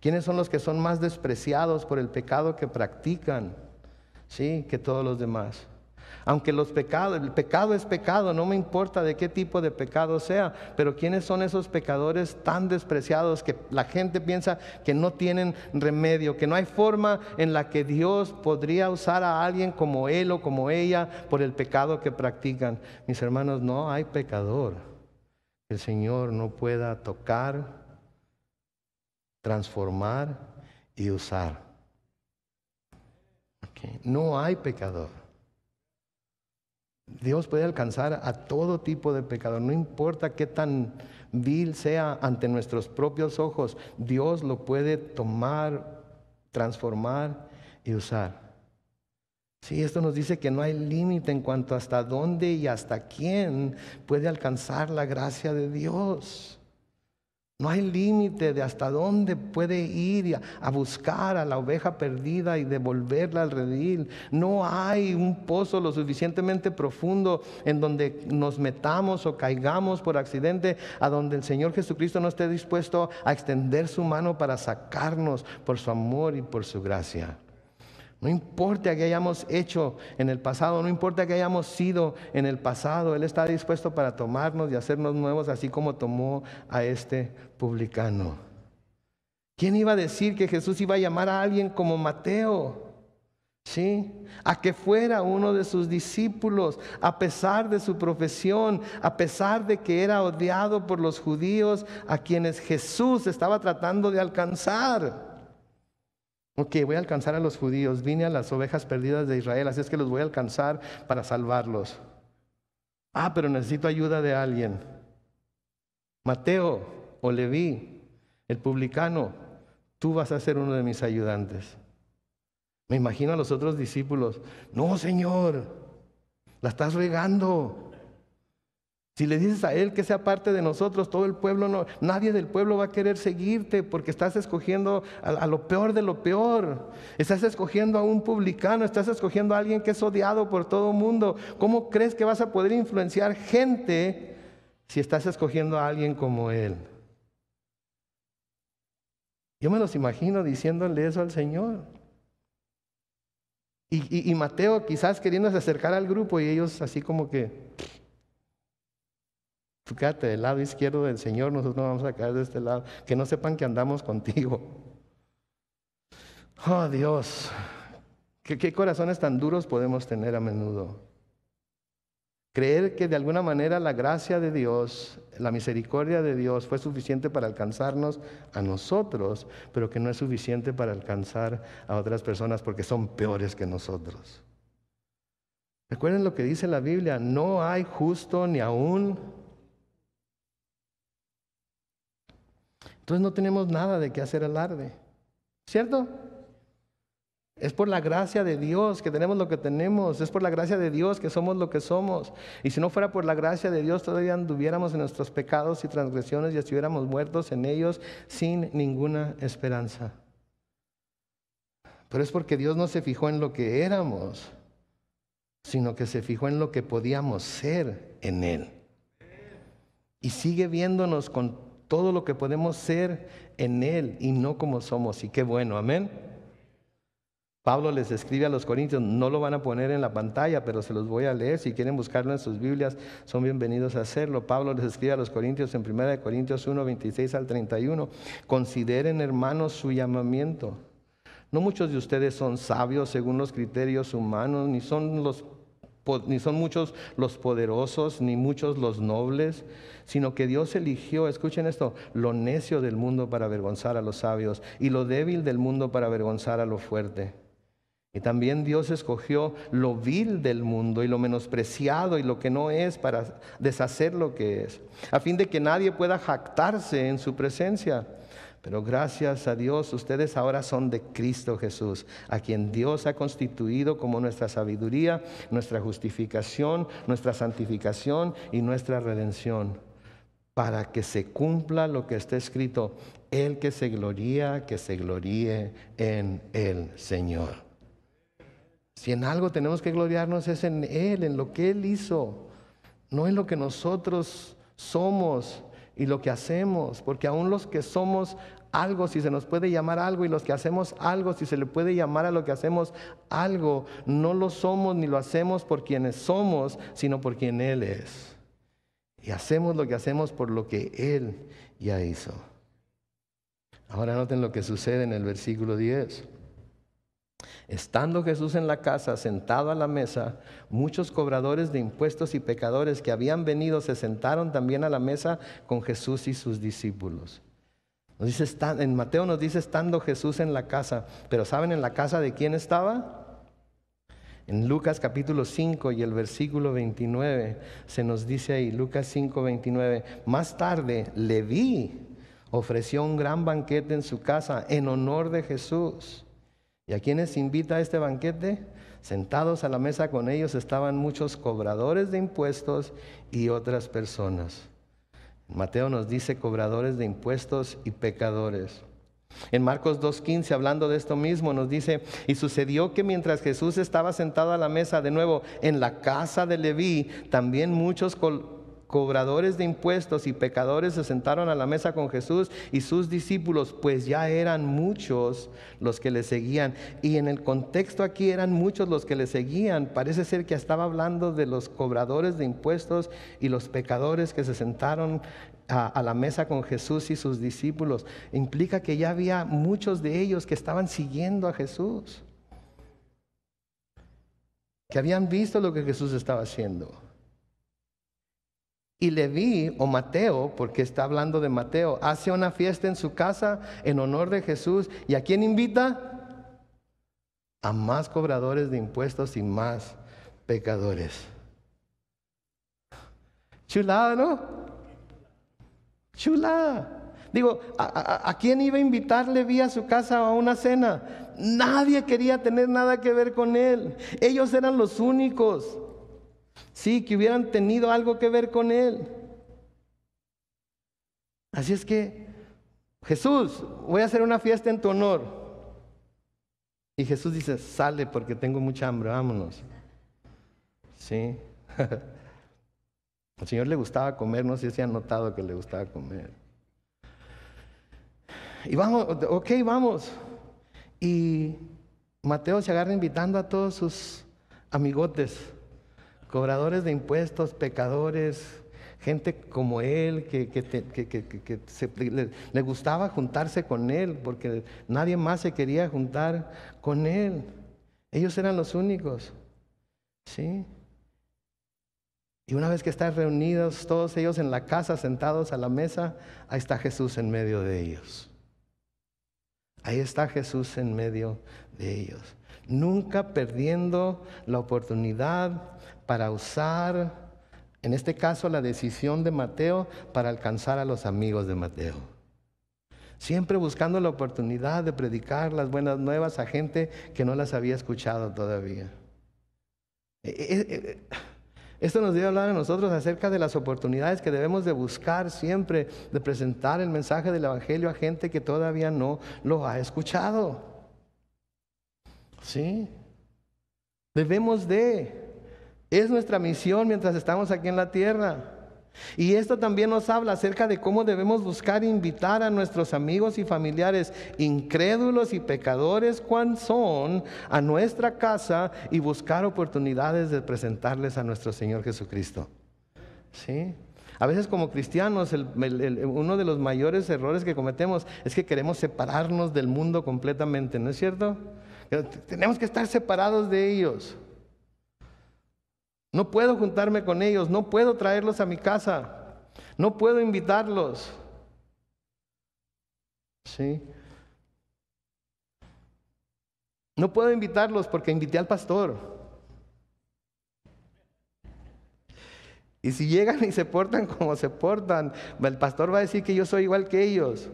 ¿Quiénes son los que son más despreciados por el pecado que practican? Sí, que todos los demás. Aunque los pecados, el pecado es pecado, no me importa de qué tipo de pecado sea, pero ¿quiénes son esos pecadores tan despreciados que la gente piensa que no tienen remedio, que no hay forma en la que Dios podría usar a alguien como él o como ella por el pecado que practican? Mis hermanos, no hay pecador el Señor no pueda tocar, transformar y usar. No hay pecador. Dios puede alcanzar a todo tipo de pecador, no importa qué tan vil sea ante nuestros propios ojos, Dios lo puede tomar, transformar y usar. Sí, esto nos dice que no hay límite en cuanto hasta dónde y hasta quién puede alcanzar la gracia de Dios. No hay límite de hasta dónde puede ir a buscar a la oveja perdida y devolverla al redil. No hay un pozo lo suficientemente profundo en donde nos metamos o caigamos por accidente, a donde el Señor Jesucristo no esté dispuesto a extender su mano para sacarnos por su amor y por su gracia. No importa que hayamos hecho en el pasado, no importa que hayamos sido en el pasado, Él está dispuesto para tomarnos y hacernos nuevos, así como tomó a este publicano. ¿Quién iba a decir que Jesús iba a llamar a alguien como Mateo? ¿Sí? A que fuera uno de sus discípulos, a pesar de su profesión, a pesar de que era odiado por los judíos, a quienes Jesús estaba tratando de alcanzar. Ok, voy a alcanzar a los judíos, vine a las ovejas perdidas de Israel, así es que los voy a alcanzar para salvarlos. Ah, pero necesito ayuda de alguien. Mateo o Leví, el publicano, tú vas a ser uno de mis ayudantes. Me imagino a los otros discípulos, no, Señor, la estás regando. Si le dices a él que sea parte de nosotros, todo el pueblo no, nadie del pueblo va a querer seguirte porque estás escogiendo a, lo peor de lo peor. Estás escogiendo a un publicano, estás escogiendo a alguien que es odiado por todo el mundo. ¿Cómo crees que vas a poder influenciar gente si estás escogiendo a alguien como él? Yo me los imagino diciéndole eso al Señor. Y, y Mateo quizás queriendo acercar al grupo y ellos así como que pues Tú del lado izquierdo del Señor, nosotros no vamos a caer de este lado. Que no sepan que andamos contigo. Oh Dios, ¿qué, qué corazones tan duros podemos tener a menudo? Creer que de alguna manera la gracia de Dios, la misericordia de Dios fue suficiente para alcanzarnos a nosotros, pero que no es suficiente para alcanzar a otras personas porque son peores que nosotros. Recuerden lo que dice la Biblia, no hay justo ni aún Entonces no tenemos nada de qué hacer alarde. ¿Cierto? Es por la gracia de Dios que tenemos lo que tenemos. Es por la gracia de Dios que somos lo que somos. Y si no fuera por la gracia de Dios, todavía anduviéramos en nuestros pecados y transgresiones y estuviéramos muertos en ellos sin ninguna esperanza. Pero es porque Dios no se fijó en lo que éramos, sino que se fijó en lo que podíamos ser en Él. Y sigue viéndonos con todo lo que podemos ser en Él y no como somos. Y qué bueno, amén. Pablo les escribe a los corintios, no lo van a poner en la pantalla, pero se los voy a leer. Si quieren buscarlo en sus Biblias, son bienvenidos a hacerlo. Pablo les escribe a los corintios en 1 Corintios 1, 26 al 31. Consideren, hermanos, su llamamiento. No muchos de ustedes son sabios según los criterios humanos, ni son los ni son muchos los poderosos, ni muchos los nobles, sino que Dios eligió, escuchen esto, lo necio del mundo para avergonzar a los sabios y lo débil del mundo para avergonzar a lo fuerte. Y también Dios escogió lo vil del mundo y lo menospreciado y lo que no es para deshacer lo que es, a fin de que nadie pueda jactarse en su presencia. Pero gracias a Dios, ustedes ahora son de Cristo Jesús, a quien Dios ha constituido como nuestra sabiduría, nuestra justificación, nuestra santificación y nuestra redención, para que se cumpla lo que está escrito, el que se gloría, que se gloríe en el Señor. Si en algo tenemos que gloriarnos es en Él, en lo que Él hizo, no en lo que nosotros somos y lo que hacemos, porque aún los que somos algo, si se nos puede llamar algo, y los que hacemos algo, si se le puede llamar a lo que hacemos algo, no lo somos ni lo hacemos por quienes somos, sino por quien Él es. Y hacemos lo que hacemos por lo que Él ya hizo. Ahora noten lo que sucede en el versículo 10. Estando Jesús en la casa, sentado a la mesa, muchos cobradores de impuestos y pecadores que habían venido se sentaron también a la mesa con Jesús y sus discípulos. dice, en Mateo nos dice estando Jesús en la casa, pero ¿saben en la casa de quién estaba? En Lucas capítulo 5 y el versículo 29 se nos dice ahí, Lucas 5, 29, más tarde Leví ofreció un gran banquete en su casa en honor de Jesús. ¿Y a quienes invita a este banquete? Sentados a la mesa con ellos estaban muchos cobradores de impuestos y otras personas. Mateo nos dice cobradores de impuestos y pecadores. En Marcos 2.15, hablando de esto mismo, nos dice, y sucedió que mientras Jesús estaba sentado a la mesa de nuevo en la casa de Leví, también muchos cobradores de impuestos y pecadores se sentaron a la mesa con Jesús y sus discípulos, pues ya eran muchos los que le seguían. Y en el contexto aquí eran muchos los que le seguían. Parece ser que estaba hablando de los cobradores de impuestos y los pecadores que se sentaron a, la mesa con Jesús y sus discípulos. Implica que ya había muchos de ellos que estaban siguiendo a Jesús, que habían visto lo que Jesús estaba haciendo. Y Leví o Mateo, porque está hablando de Mateo, hace una fiesta en su casa en honor de Jesús. ¿Y a quién invita? A más cobradores de impuestos y más pecadores. Chulada, ¿no? Chulada. Digo, ¿a, quién iba a invitar Levi a su casa a una cena? Nadie quería tener nada que ver con él. Ellos eran los únicos. Sí, que hubieran tenido algo que ver con él. Así es que, Jesús, voy a hacer una fiesta en tu honor. Y Jesús dice, sale porque tengo mucha hambre, vámonos. Sí. Al Señor le gustaba comer, no sé si han notado que le gustaba comer. Y vamos, ok, vamos. Y Mateo se agarra invitando a todos sus amigotes cobradores de impuestos, pecadores, gente como él, que, le, gustaba juntarse con él, porque nadie más se quería juntar con él. Ellos eran los únicos. ¿Sí? Y una vez que están reunidos todos ellos en la casa, sentados a la mesa, ahí está Jesús en medio de ellos. Ahí está Jesús en medio de ellos. Nunca perdiendo la oportunidad para usar, en este caso, la decisión de Mateo para alcanzar a los amigos de Mateo. Siempre buscando la oportunidad de predicar las buenas nuevas a gente que no las había escuchado todavía. E, e, e, esto nos debe hablar a nosotros acerca de las oportunidades que debemos de buscar siempre de presentar el mensaje del Evangelio a gente que todavía no lo ha escuchado. ¿Sí? Debemos de es nuestra misión mientras estamos aquí en la tierra. Y esto también nos habla acerca de cómo debemos buscar invitar a nuestros amigos y familiares incrédulos y pecadores cuán son a nuestra casa y buscar oportunidades de presentarles a nuestro Señor Jesucristo. ¿Sí? A veces como cristianos uno de los mayores errores que cometemos es que queremos separarnos del mundo completamente, ¿no es cierto? Tenemos que estar separados de ellos. No puedo juntarme con ellos, no puedo traerlos a mi casa, no puedo invitarlos. ¿Sí? No puedo invitarlos porque invité al pastor. Y si llegan y se portan como se portan, el pastor va a decir que yo soy igual que ellos.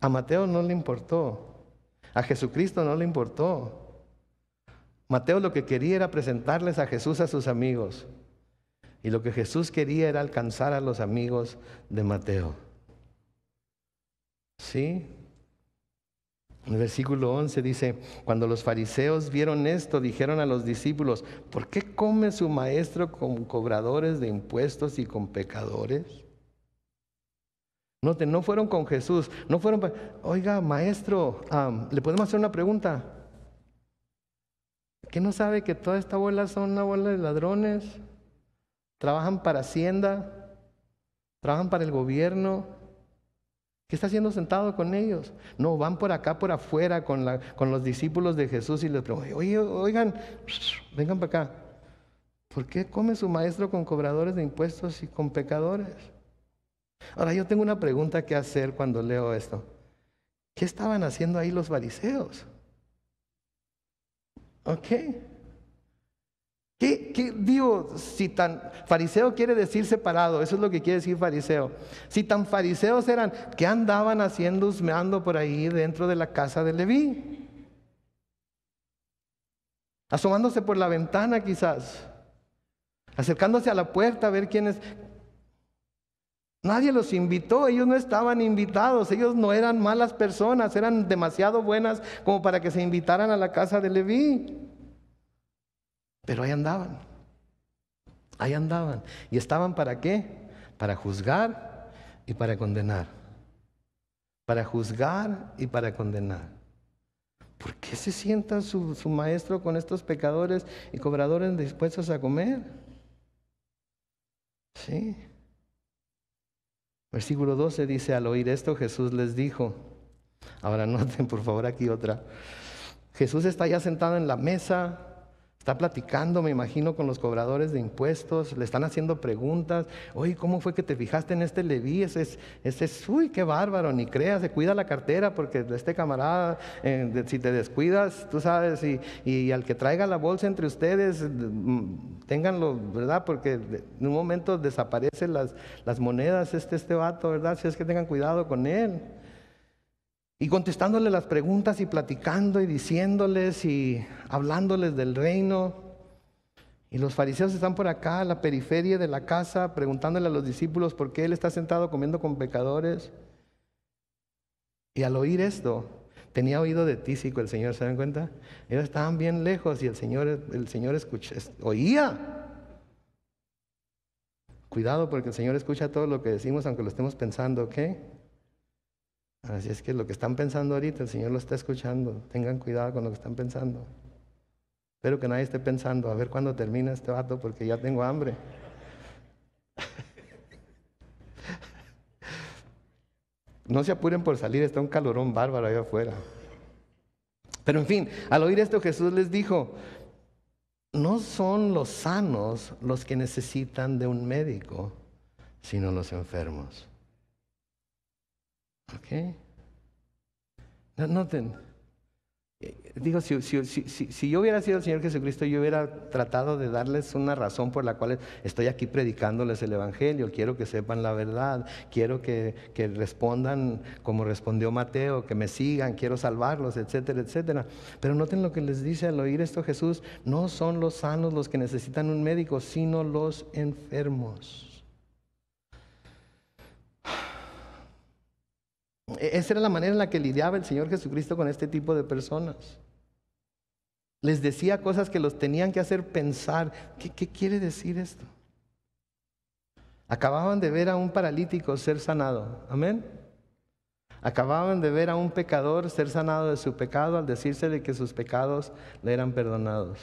A Mateo no le importó. A Jesucristo no le importó. Mateo lo que quería era presentarles a Jesús a sus amigos. Y lo que Jesús quería era alcanzar a los amigos de Mateo. ¿Sí? En el versículo 11 dice, cuando los fariseos vieron esto, dijeron a los discípulos, ¿por qué come su maestro con cobradores de impuestos y con pecadores? Noten, no fueron con Jesús, no fueron, oiga, maestro, ¿le podemos hacer una pregunta? ¿Qué no sabe que toda esta bola son una bola de ladrones? Trabajan para Hacienda, trabajan para el gobierno. ¿Qué está haciendo sentado con ellos? No, van por acá, por afuera, con, los discípulos de Jesús y les preguntan, oigan, vengan para acá. ¿Por qué come su maestro con cobradores de impuestos y con pecadores? Ahora yo tengo una pregunta que hacer cuando leo esto. ¿Qué estaban haciendo ahí los fariseos? ¿Ok? ¿Qué, digo, si tan fariseo quiere decir separado, eso es lo que quiere decir fariseo. Si tan fariseos eran, ¿qué andaban haciendo husmeando por ahí dentro de la casa de Leví? Asomándose por la ventana quizás, acercándose a la puerta a ver quién es, Nadie los invitó, ellos no estaban invitados, ellos no eran malas personas, eran demasiado buenas como para que se invitaran a la casa de Leví. Pero ahí andaban, ahí andaban. ¿Y estaban para qué? Para juzgar y para condenar. Para juzgar y para condenar. ¿Por qué se sienta su, su maestro con estos pecadores y cobradores dispuestos a comer? Sí. Versículo 12 dice, al oír esto Jesús les dijo, ahora noten por favor aquí otra, Jesús está ya sentado en la mesa, Está platicando, me imagino, con los cobradores de impuestos, le están haciendo preguntas. Oye, ¿cómo fue que te fijaste en este Leví? Ese es, es uy, qué bárbaro, ni creas, se cuida la cartera porque este camarada, eh, si te descuidas, tú sabes, y, y, al que traiga la bolsa entre ustedes, mm, tenganlo, ¿verdad? Porque en un momento desaparecen las, las monedas este, este vato, ¿verdad? Si es que tengan cuidado con él. Y contestándole las preguntas y platicando y diciéndoles y hablándoles del reino. Y los fariseos están por acá, a la periferia de la casa, preguntándole a los discípulos por qué él está sentado comiendo con pecadores. Y al oír esto, tenía oído de tísico el Señor, ¿se dan cuenta? Ellos estaban bien lejos y el Señor, el Señor oía. Cuidado porque el Señor escucha todo lo que decimos aunque lo estemos pensando, ¿ok? Así es que lo que están pensando ahorita, el Señor lo está escuchando. Tengan cuidado con lo que están pensando. Espero que nadie esté pensando, a ver cuándo termina este vato porque ya tengo hambre. No se apuren por salir, está un calorón bárbaro ahí afuera. Pero en fin, al oír esto Jesús les dijo, no son los sanos los que necesitan de un médico, sino los enfermos. ¿Ok? noten. Digo, si, yo hubiera sido el Señor Jesucristo, yo hubiera tratado de darles una razón por la cual estoy aquí predicándoles el Evangelio. Quiero que sepan la verdad, quiero que respondan como respondió Mateo, que me sigan, quiero salvarlos, etcétera, etcétera. Pero noten lo que les dice al oír esto Jesús, no son los sanos los que necesitan un médico, sino los enfermos. E-, esa era la manera en la que lidiaba el Señor Jesucristo con este tipo de personas. Les decía cosas que los tenían que hacer pensar. ¿Qué, quiere decir esto? Acababan de ver a un paralítico ser sanado. Amén. Acababan de ver a un pecador ser sanado de su pecado al decirse de que sus pecados le eran perdonados.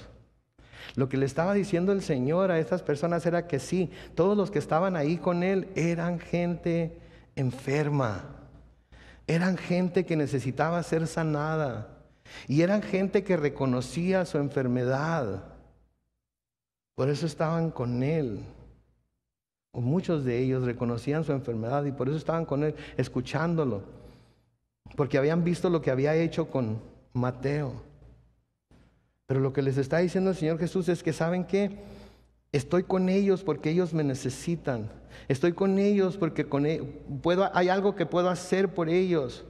Lo que le estaba diciendo el Señor a estas personas era que sí, todos los que estaban ahí con él eran gente enferma. Eran gente que necesitaba ser sanada. Y eran gente que reconocía su enfermedad. Por eso estaban con él. O muchos de ellos reconocían su enfermedad y por eso estaban con él escuchándolo. Porque habían visto lo que había hecho con Mateo. Pero lo que les está diciendo el Señor Jesús es que saben qué? Estoy con ellos porque ellos me necesitan. Estoy con ellos porque con e, puedo, hay algo que puedo hacer por ellos.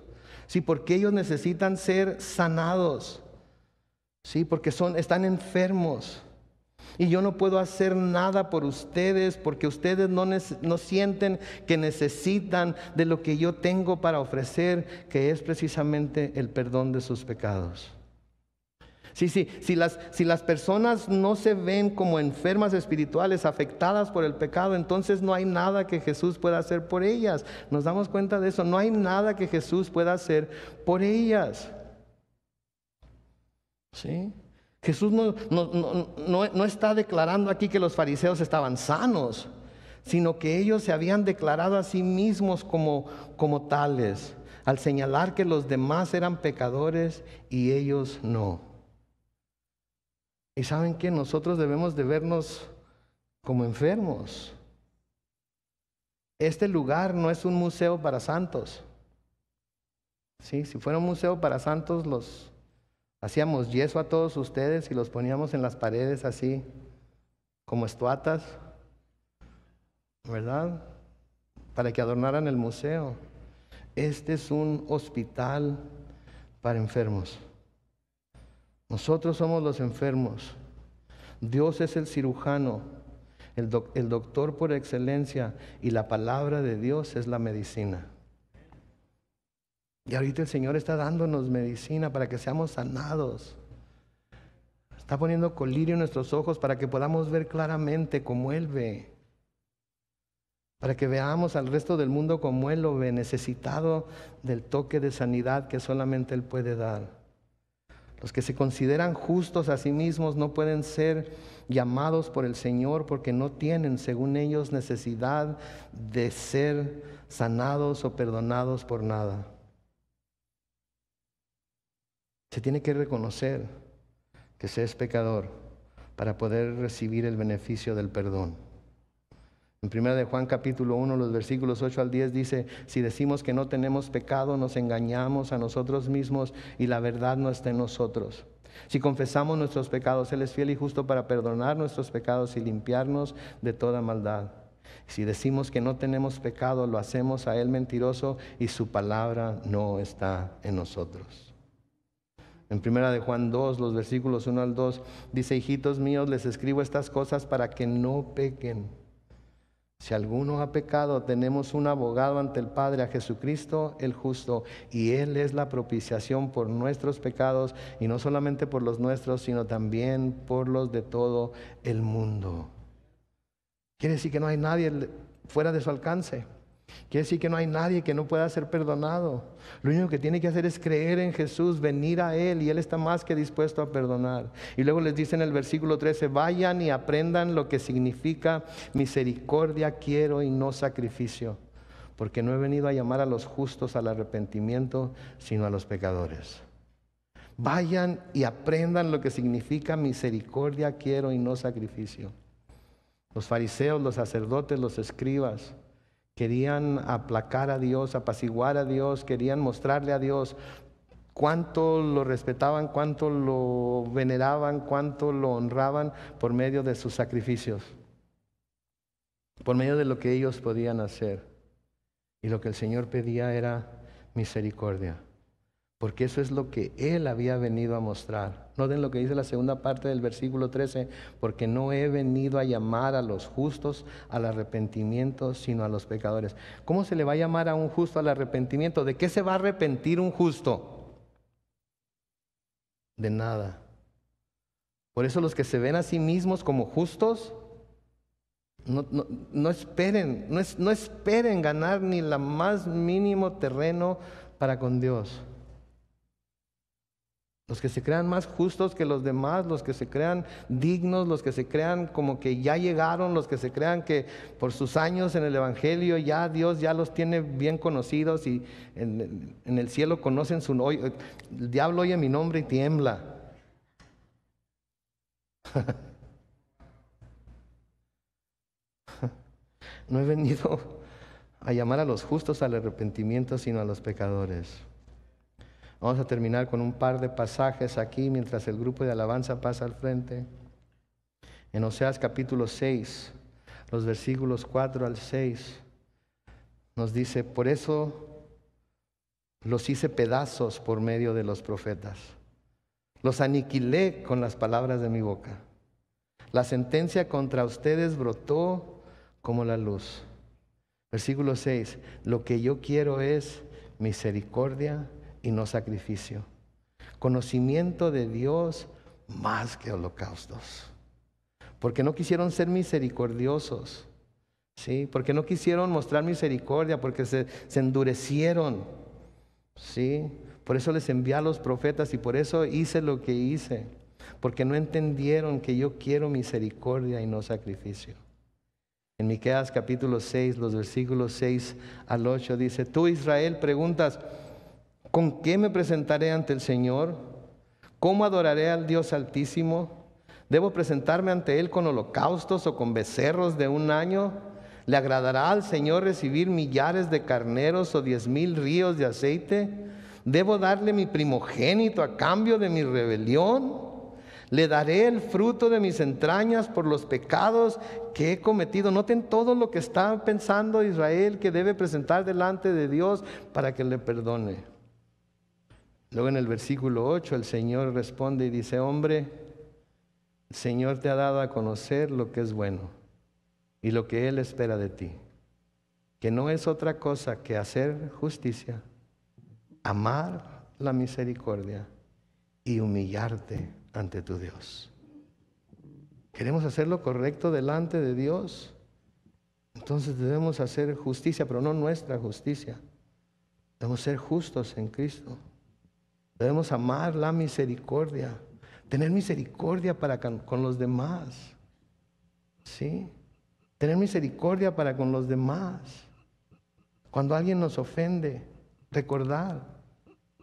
Sí, porque ellos necesitan ser sanados. Sí, porque son, están enfermos. Y yo no puedo hacer nada por ustedes porque ustedes no sienten que necesitan de lo que yo tengo para ofrecer, que es precisamente el perdón de sus pecados. Sí, sí, si las, personas no se ven como enfermas espirituales, afectadas por el pecado, entonces no hay nada que Jesús pueda hacer por ellas. Nos damos cuenta de eso, no hay nada que Jesús pueda hacer por ellas. ¿Sí? Jesús no, está declarando aquí que los fariseos estaban sanos, sino que ellos se habían declarado a sí mismos como tales, al señalar que los demás eran pecadores y ellos no. Y saben que nosotros debemos de vernos como enfermos. Este lugar no es un museo para santos. Si fuera un museo para santos, los hacíamos yeso a todos ustedes y los poníamos en las paredes así, como estuatas, ¿verdad? Para que adornaran el museo. Este es un hospital para enfermos. Nosotros somos los enfermos. Dios es el cirujano, el, doctor por excelencia y la palabra de Dios es la medicina. Y ahorita el Señor está dándonos medicina para que seamos sanados. Está poniendo colirio en nuestros ojos para que podamos ver claramente cómo Él ve. Para que veamos al resto del mundo como Él lo ve, necesitado del toque de sanidad que solamente Él puede dar. Los que se consideran justos a sí mismos no pueden ser llamados por el Señor porque no tienen, según ellos, necesidad de ser sanados o perdonados por nada. Se tiene que reconocer que se es pecador para poder recibir el beneficio del perdón. En primera de Juan capítulo 1, los versículos 8 al 10 dice, si decimos que no tenemos pecado, nos engañamos a nosotros mismos y la verdad no está en nosotros. Si confesamos nuestros pecados, Él es fiel y justo para perdonar nuestros pecados y limpiarnos de toda maldad. Si decimos que no tenemos pecado, lo hacemos a Él mentiroso y su palabra no está en nosotros. En primera de Juan 2, los versículos 1 al 2, dice, hijitos míos, les escribo estas cosas para que no pequen. Si alguno ha pecado, tenemos un abogado ante el Padre, a Jesucristo el justo, y Él es la propiciación por nuestros pecados, y no solamente por los nuestros, sino también por los de todo el mundo. Quiere decir que no hay nadie fuera de su alcance. Quiere decir que no hay nadie que no pueda ser perdonado. Lo único que tiene que hacer es creer en Jesús, venir a Él y Él está más que dispuesto a perdonar. Y luego les dice en el versículo 13, vayan y aprendan lo que significa misericordia quiero y no sacrificio, porque no he venido a llamar a los justos al arrepentimiento, sino a los pecadores. Vayan y aprendan lo que significa misericordia quiero y no sacrificio. Los fariseos, los sacerdotes, los escribas Querían aplacar a Dios, apaciguar a Dios, querían mostrarle a Dios cuánto lo respetaban, cuánto lo veneraban, cuánto lo honraban por medio de sus sacrificios, por medio de lo que ellos podían hacer. Y lo que el Señor pedía era misericordia porque eso es lo que Él había venido a mostrar. Noten lo que dice la segunda parte del versículo 13, porque no he venido a llamar a los justos al arrepentimiento, sino a los pecadores. ¿Cómo se le va a llamar a un justo al arrepentimiento? ¿De qué se va a arrepentir un justo? De nada. Por eso los que se ven a sí mismos como justos, no, esperen, no esperen ganar ni la más mínimo terreno para con Dios. Los que se crean más justos que los demás, los que se crean dignos, los que se crean como que ya llegaron, los que se crean que por sus años en el Evangelio ya Dios ya los tiene bien conocidos y en, el cielo conocen su El diablo oye mi nombre y tiembla. No he venido a llamar a los justos al arrepentimiento, sino a los pecadores. Vamos a terminar con un par de pasajes aquí mientras el grupo de alabanza pasa al frente. En Oseas capítulo 6, los versículos 4 al 6, nos dice, por eso los hice pedazos por medio de los profetas. Los aniquilé con las palabras de mi boca. La sentencia contra ustedes brotó como la luz. Versículo 6. Lo que yo quiero es misericordia y no sacrificio. Conocimiento de Dios más que holocaustos. Porque no quisieron ser misericordiosos. ¿Sí? Porque no quisieron mostrar misericordia, porque se, endurecieron. ¿Sí? Por eso les envié a los profetas y por eso hice lo que hice. Porque no entendieron que yo quiero misericordia y no sacrificio. En Miqueas capítulo 6, los versículos 6 al 8 dice, "Tú Israel preguntas, ¿Con qué me presentaré ante el Señor? ¿Cómo adoraré al Dios Altísimo? ¿Debo presentarme ante Él con holocaustos o con becerros de un año? ¿Le agradará al Señor recibir millares de carneros o diez mil ríos de aceite? ¿Debo darle mi primogénito a cambio de mi rebelión? Le daré el fruto de mis entrañas por los pecados que he cometido. Noten todo lo que está pensando Israel que debe presentar delante de Dios para que le perdone. Luego en el versículo 8 el Señor responde y dice, hombre, el Señor te ha dado a conocer lo que es bueno y lo que Él espera de ti, que no es otra cosa que hacer justicia, amar la misericordia y humillarte ante tu Dios. ¿Queremos hacer lo correcto delante de Dios? Entonces debemos hacer justicia, pero no nuestra justicia. Debemos ser justos en Cristo. Debemos amar la misericordia, tener misericordia para con los demás. ¿Sí? Tener misericordia para con los demás. Cuando alguien nos ofende, recordar,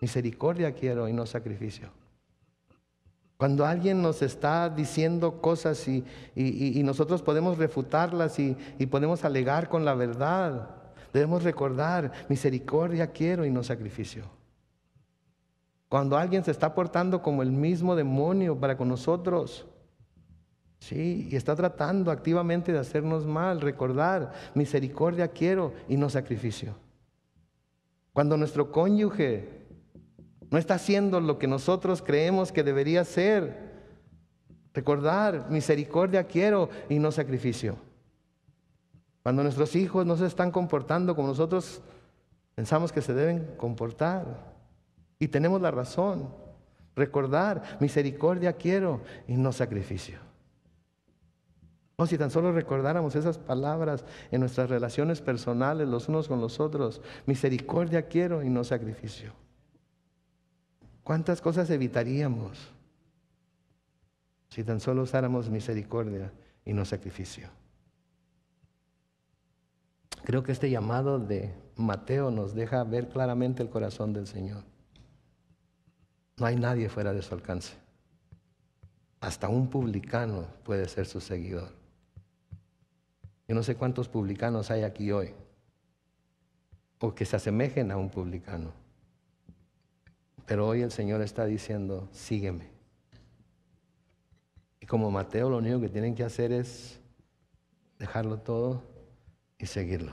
misericordia quiero y no sacrificio. Cuando alguien nos está diciendo cosas y, nosotros podemos refutarlas y podemos alegar con la verdad, debemos recordar, misericordia quiero y no sacrificio. Cuando alguien se está portando como el mismo demonio para con nosotros. Sí, y está tratando activamente de hacernos mal, recordar, misericordia quiero y no sacrificio. Cuando nuestro cónyuge no está haciendo lo que nosotros creemos que debería hacer, recordar, misericordia quiero y no sacrificio. Cuando nuestros hijos no se están comportando como nosotros pensamos que se deben comportar, y tenemos la razón. Recordar, misericordia quiero y no sacrificio. O si tan solo recordáramos esas palabras en nuestras relaciones personales los unos con los otros, misericordia quiero y no sacrificio. ¿Cuántas cosas evitaríamos si tan solo usáramos misericordia y no sacrificio? Creo que este llamado de Mateo nos deja ver claramente el corazón del Señor. No hay nadie fuera de su alcance. Hasta un publicano puede ser su seguidor. Yo no sé cuántos publicanos hay aquí hoy, o que se asemejen a un publicano. Pero hoy el Señor está diciendo, sígueme. Y como Mateo, lo único que tienen que hacer es dejarlo todo y seguirlo.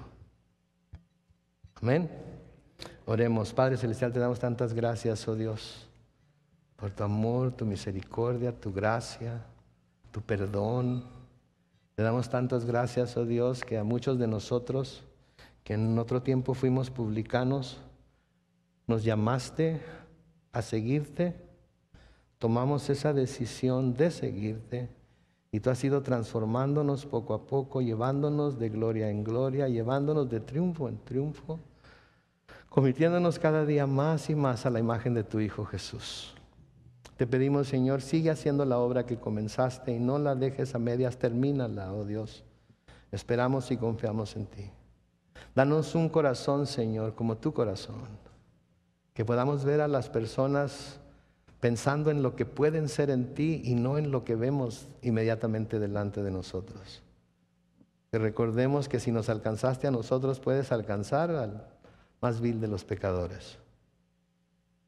Amén. Oremos, Padre Celestial, te damos tantas gracias, oh Dios por tu amor, tu misericordia, tu gracia, tu perdón. Te damos tantas gracias, oh Dios, que a muchos de nosotros, que en otro tiempo fuimos publicanos, nos llamaste a seguirte, tomamos esa decisión de seguirte y tú has ido transformándonos poco a poco, llevándonos de gloria en gloria, llevándonos de triunfo en triunfo, convirtiéndonos cada día más y más a la imagen de tu Hijo Jesús. Te pedimos, Señor, sigue haciendo la obra que comenzaste y no la dejes a medias, termínala, oh Dios. Esperamos y confiamos en ti. Danos un corazón, Señor, como tu corazón, que podamos ver a las personas pensando en lo que pueden ser en ti y no en lo que vemos inmediatamente delante de nosotros. Que recordemos que si nos alcanzaste a nosotros, puedes alcanzar al más vil de los pecadores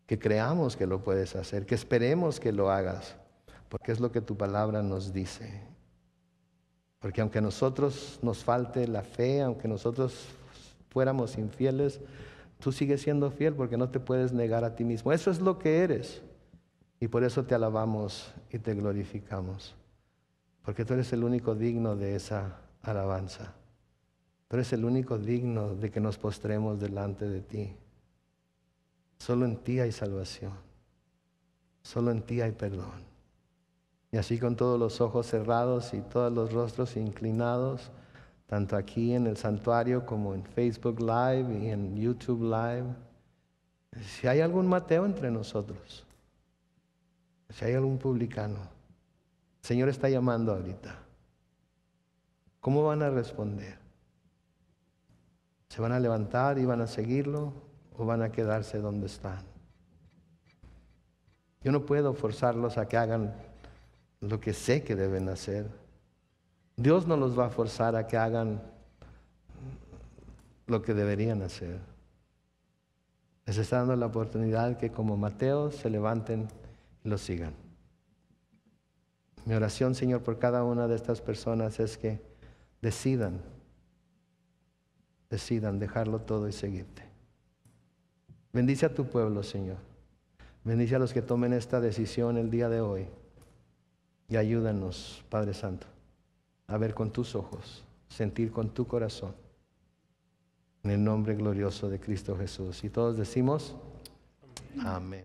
que creamos que lo puedes hacer, que esperemos que lo hagas, porque es lo que tu palabra nos dice. Porque aunque a nosotros nos falte la fe, aunque nosotros fuéramos infieles, tú sigues siendo fiel porque no te puedes negar a ti mismo. Eso es lo que eres. Y por eso te alabamos y te glorificamos. Porque tú eres el único digno de esa alabanza. Tú eres el único digno de que nos postremos delante de ti. Solo en ti hay salvación. Solo en ti hay perdón. Y así con todos los ojos cerrados y todos los rostros inclinados, tanto aquí en el santuario como en Facebook Live y en YouTube Live, si hay algún Mateo entre nosotros, si hay algún publicano, el Señor está llamando ahorita. ¿Cómo van a responder? ¿Se van a levantar y van a seguirlo? o van a quedarse donde están. Yo no puedo forzarlos a que hagan lo que sé que deben hacer. Dios no los va a forzar a que hagan lo que deberían hacer. Les está dando la oportunidad que como Mateo se levanten y lo sigan. Mi oración, Señor, por cada una de estas personas es que decidan, decidan dejarlo todo y seguirte. Bendice a tu pueblo, Señor. Bendice a los que tomen esta decisión el día de hoy. Y ayúdanos, Padre Santo, a ver con tus ojos, sentir con tu corazón. En el nombre glorioso de Cristo Jesús. Y todos decimos, amén.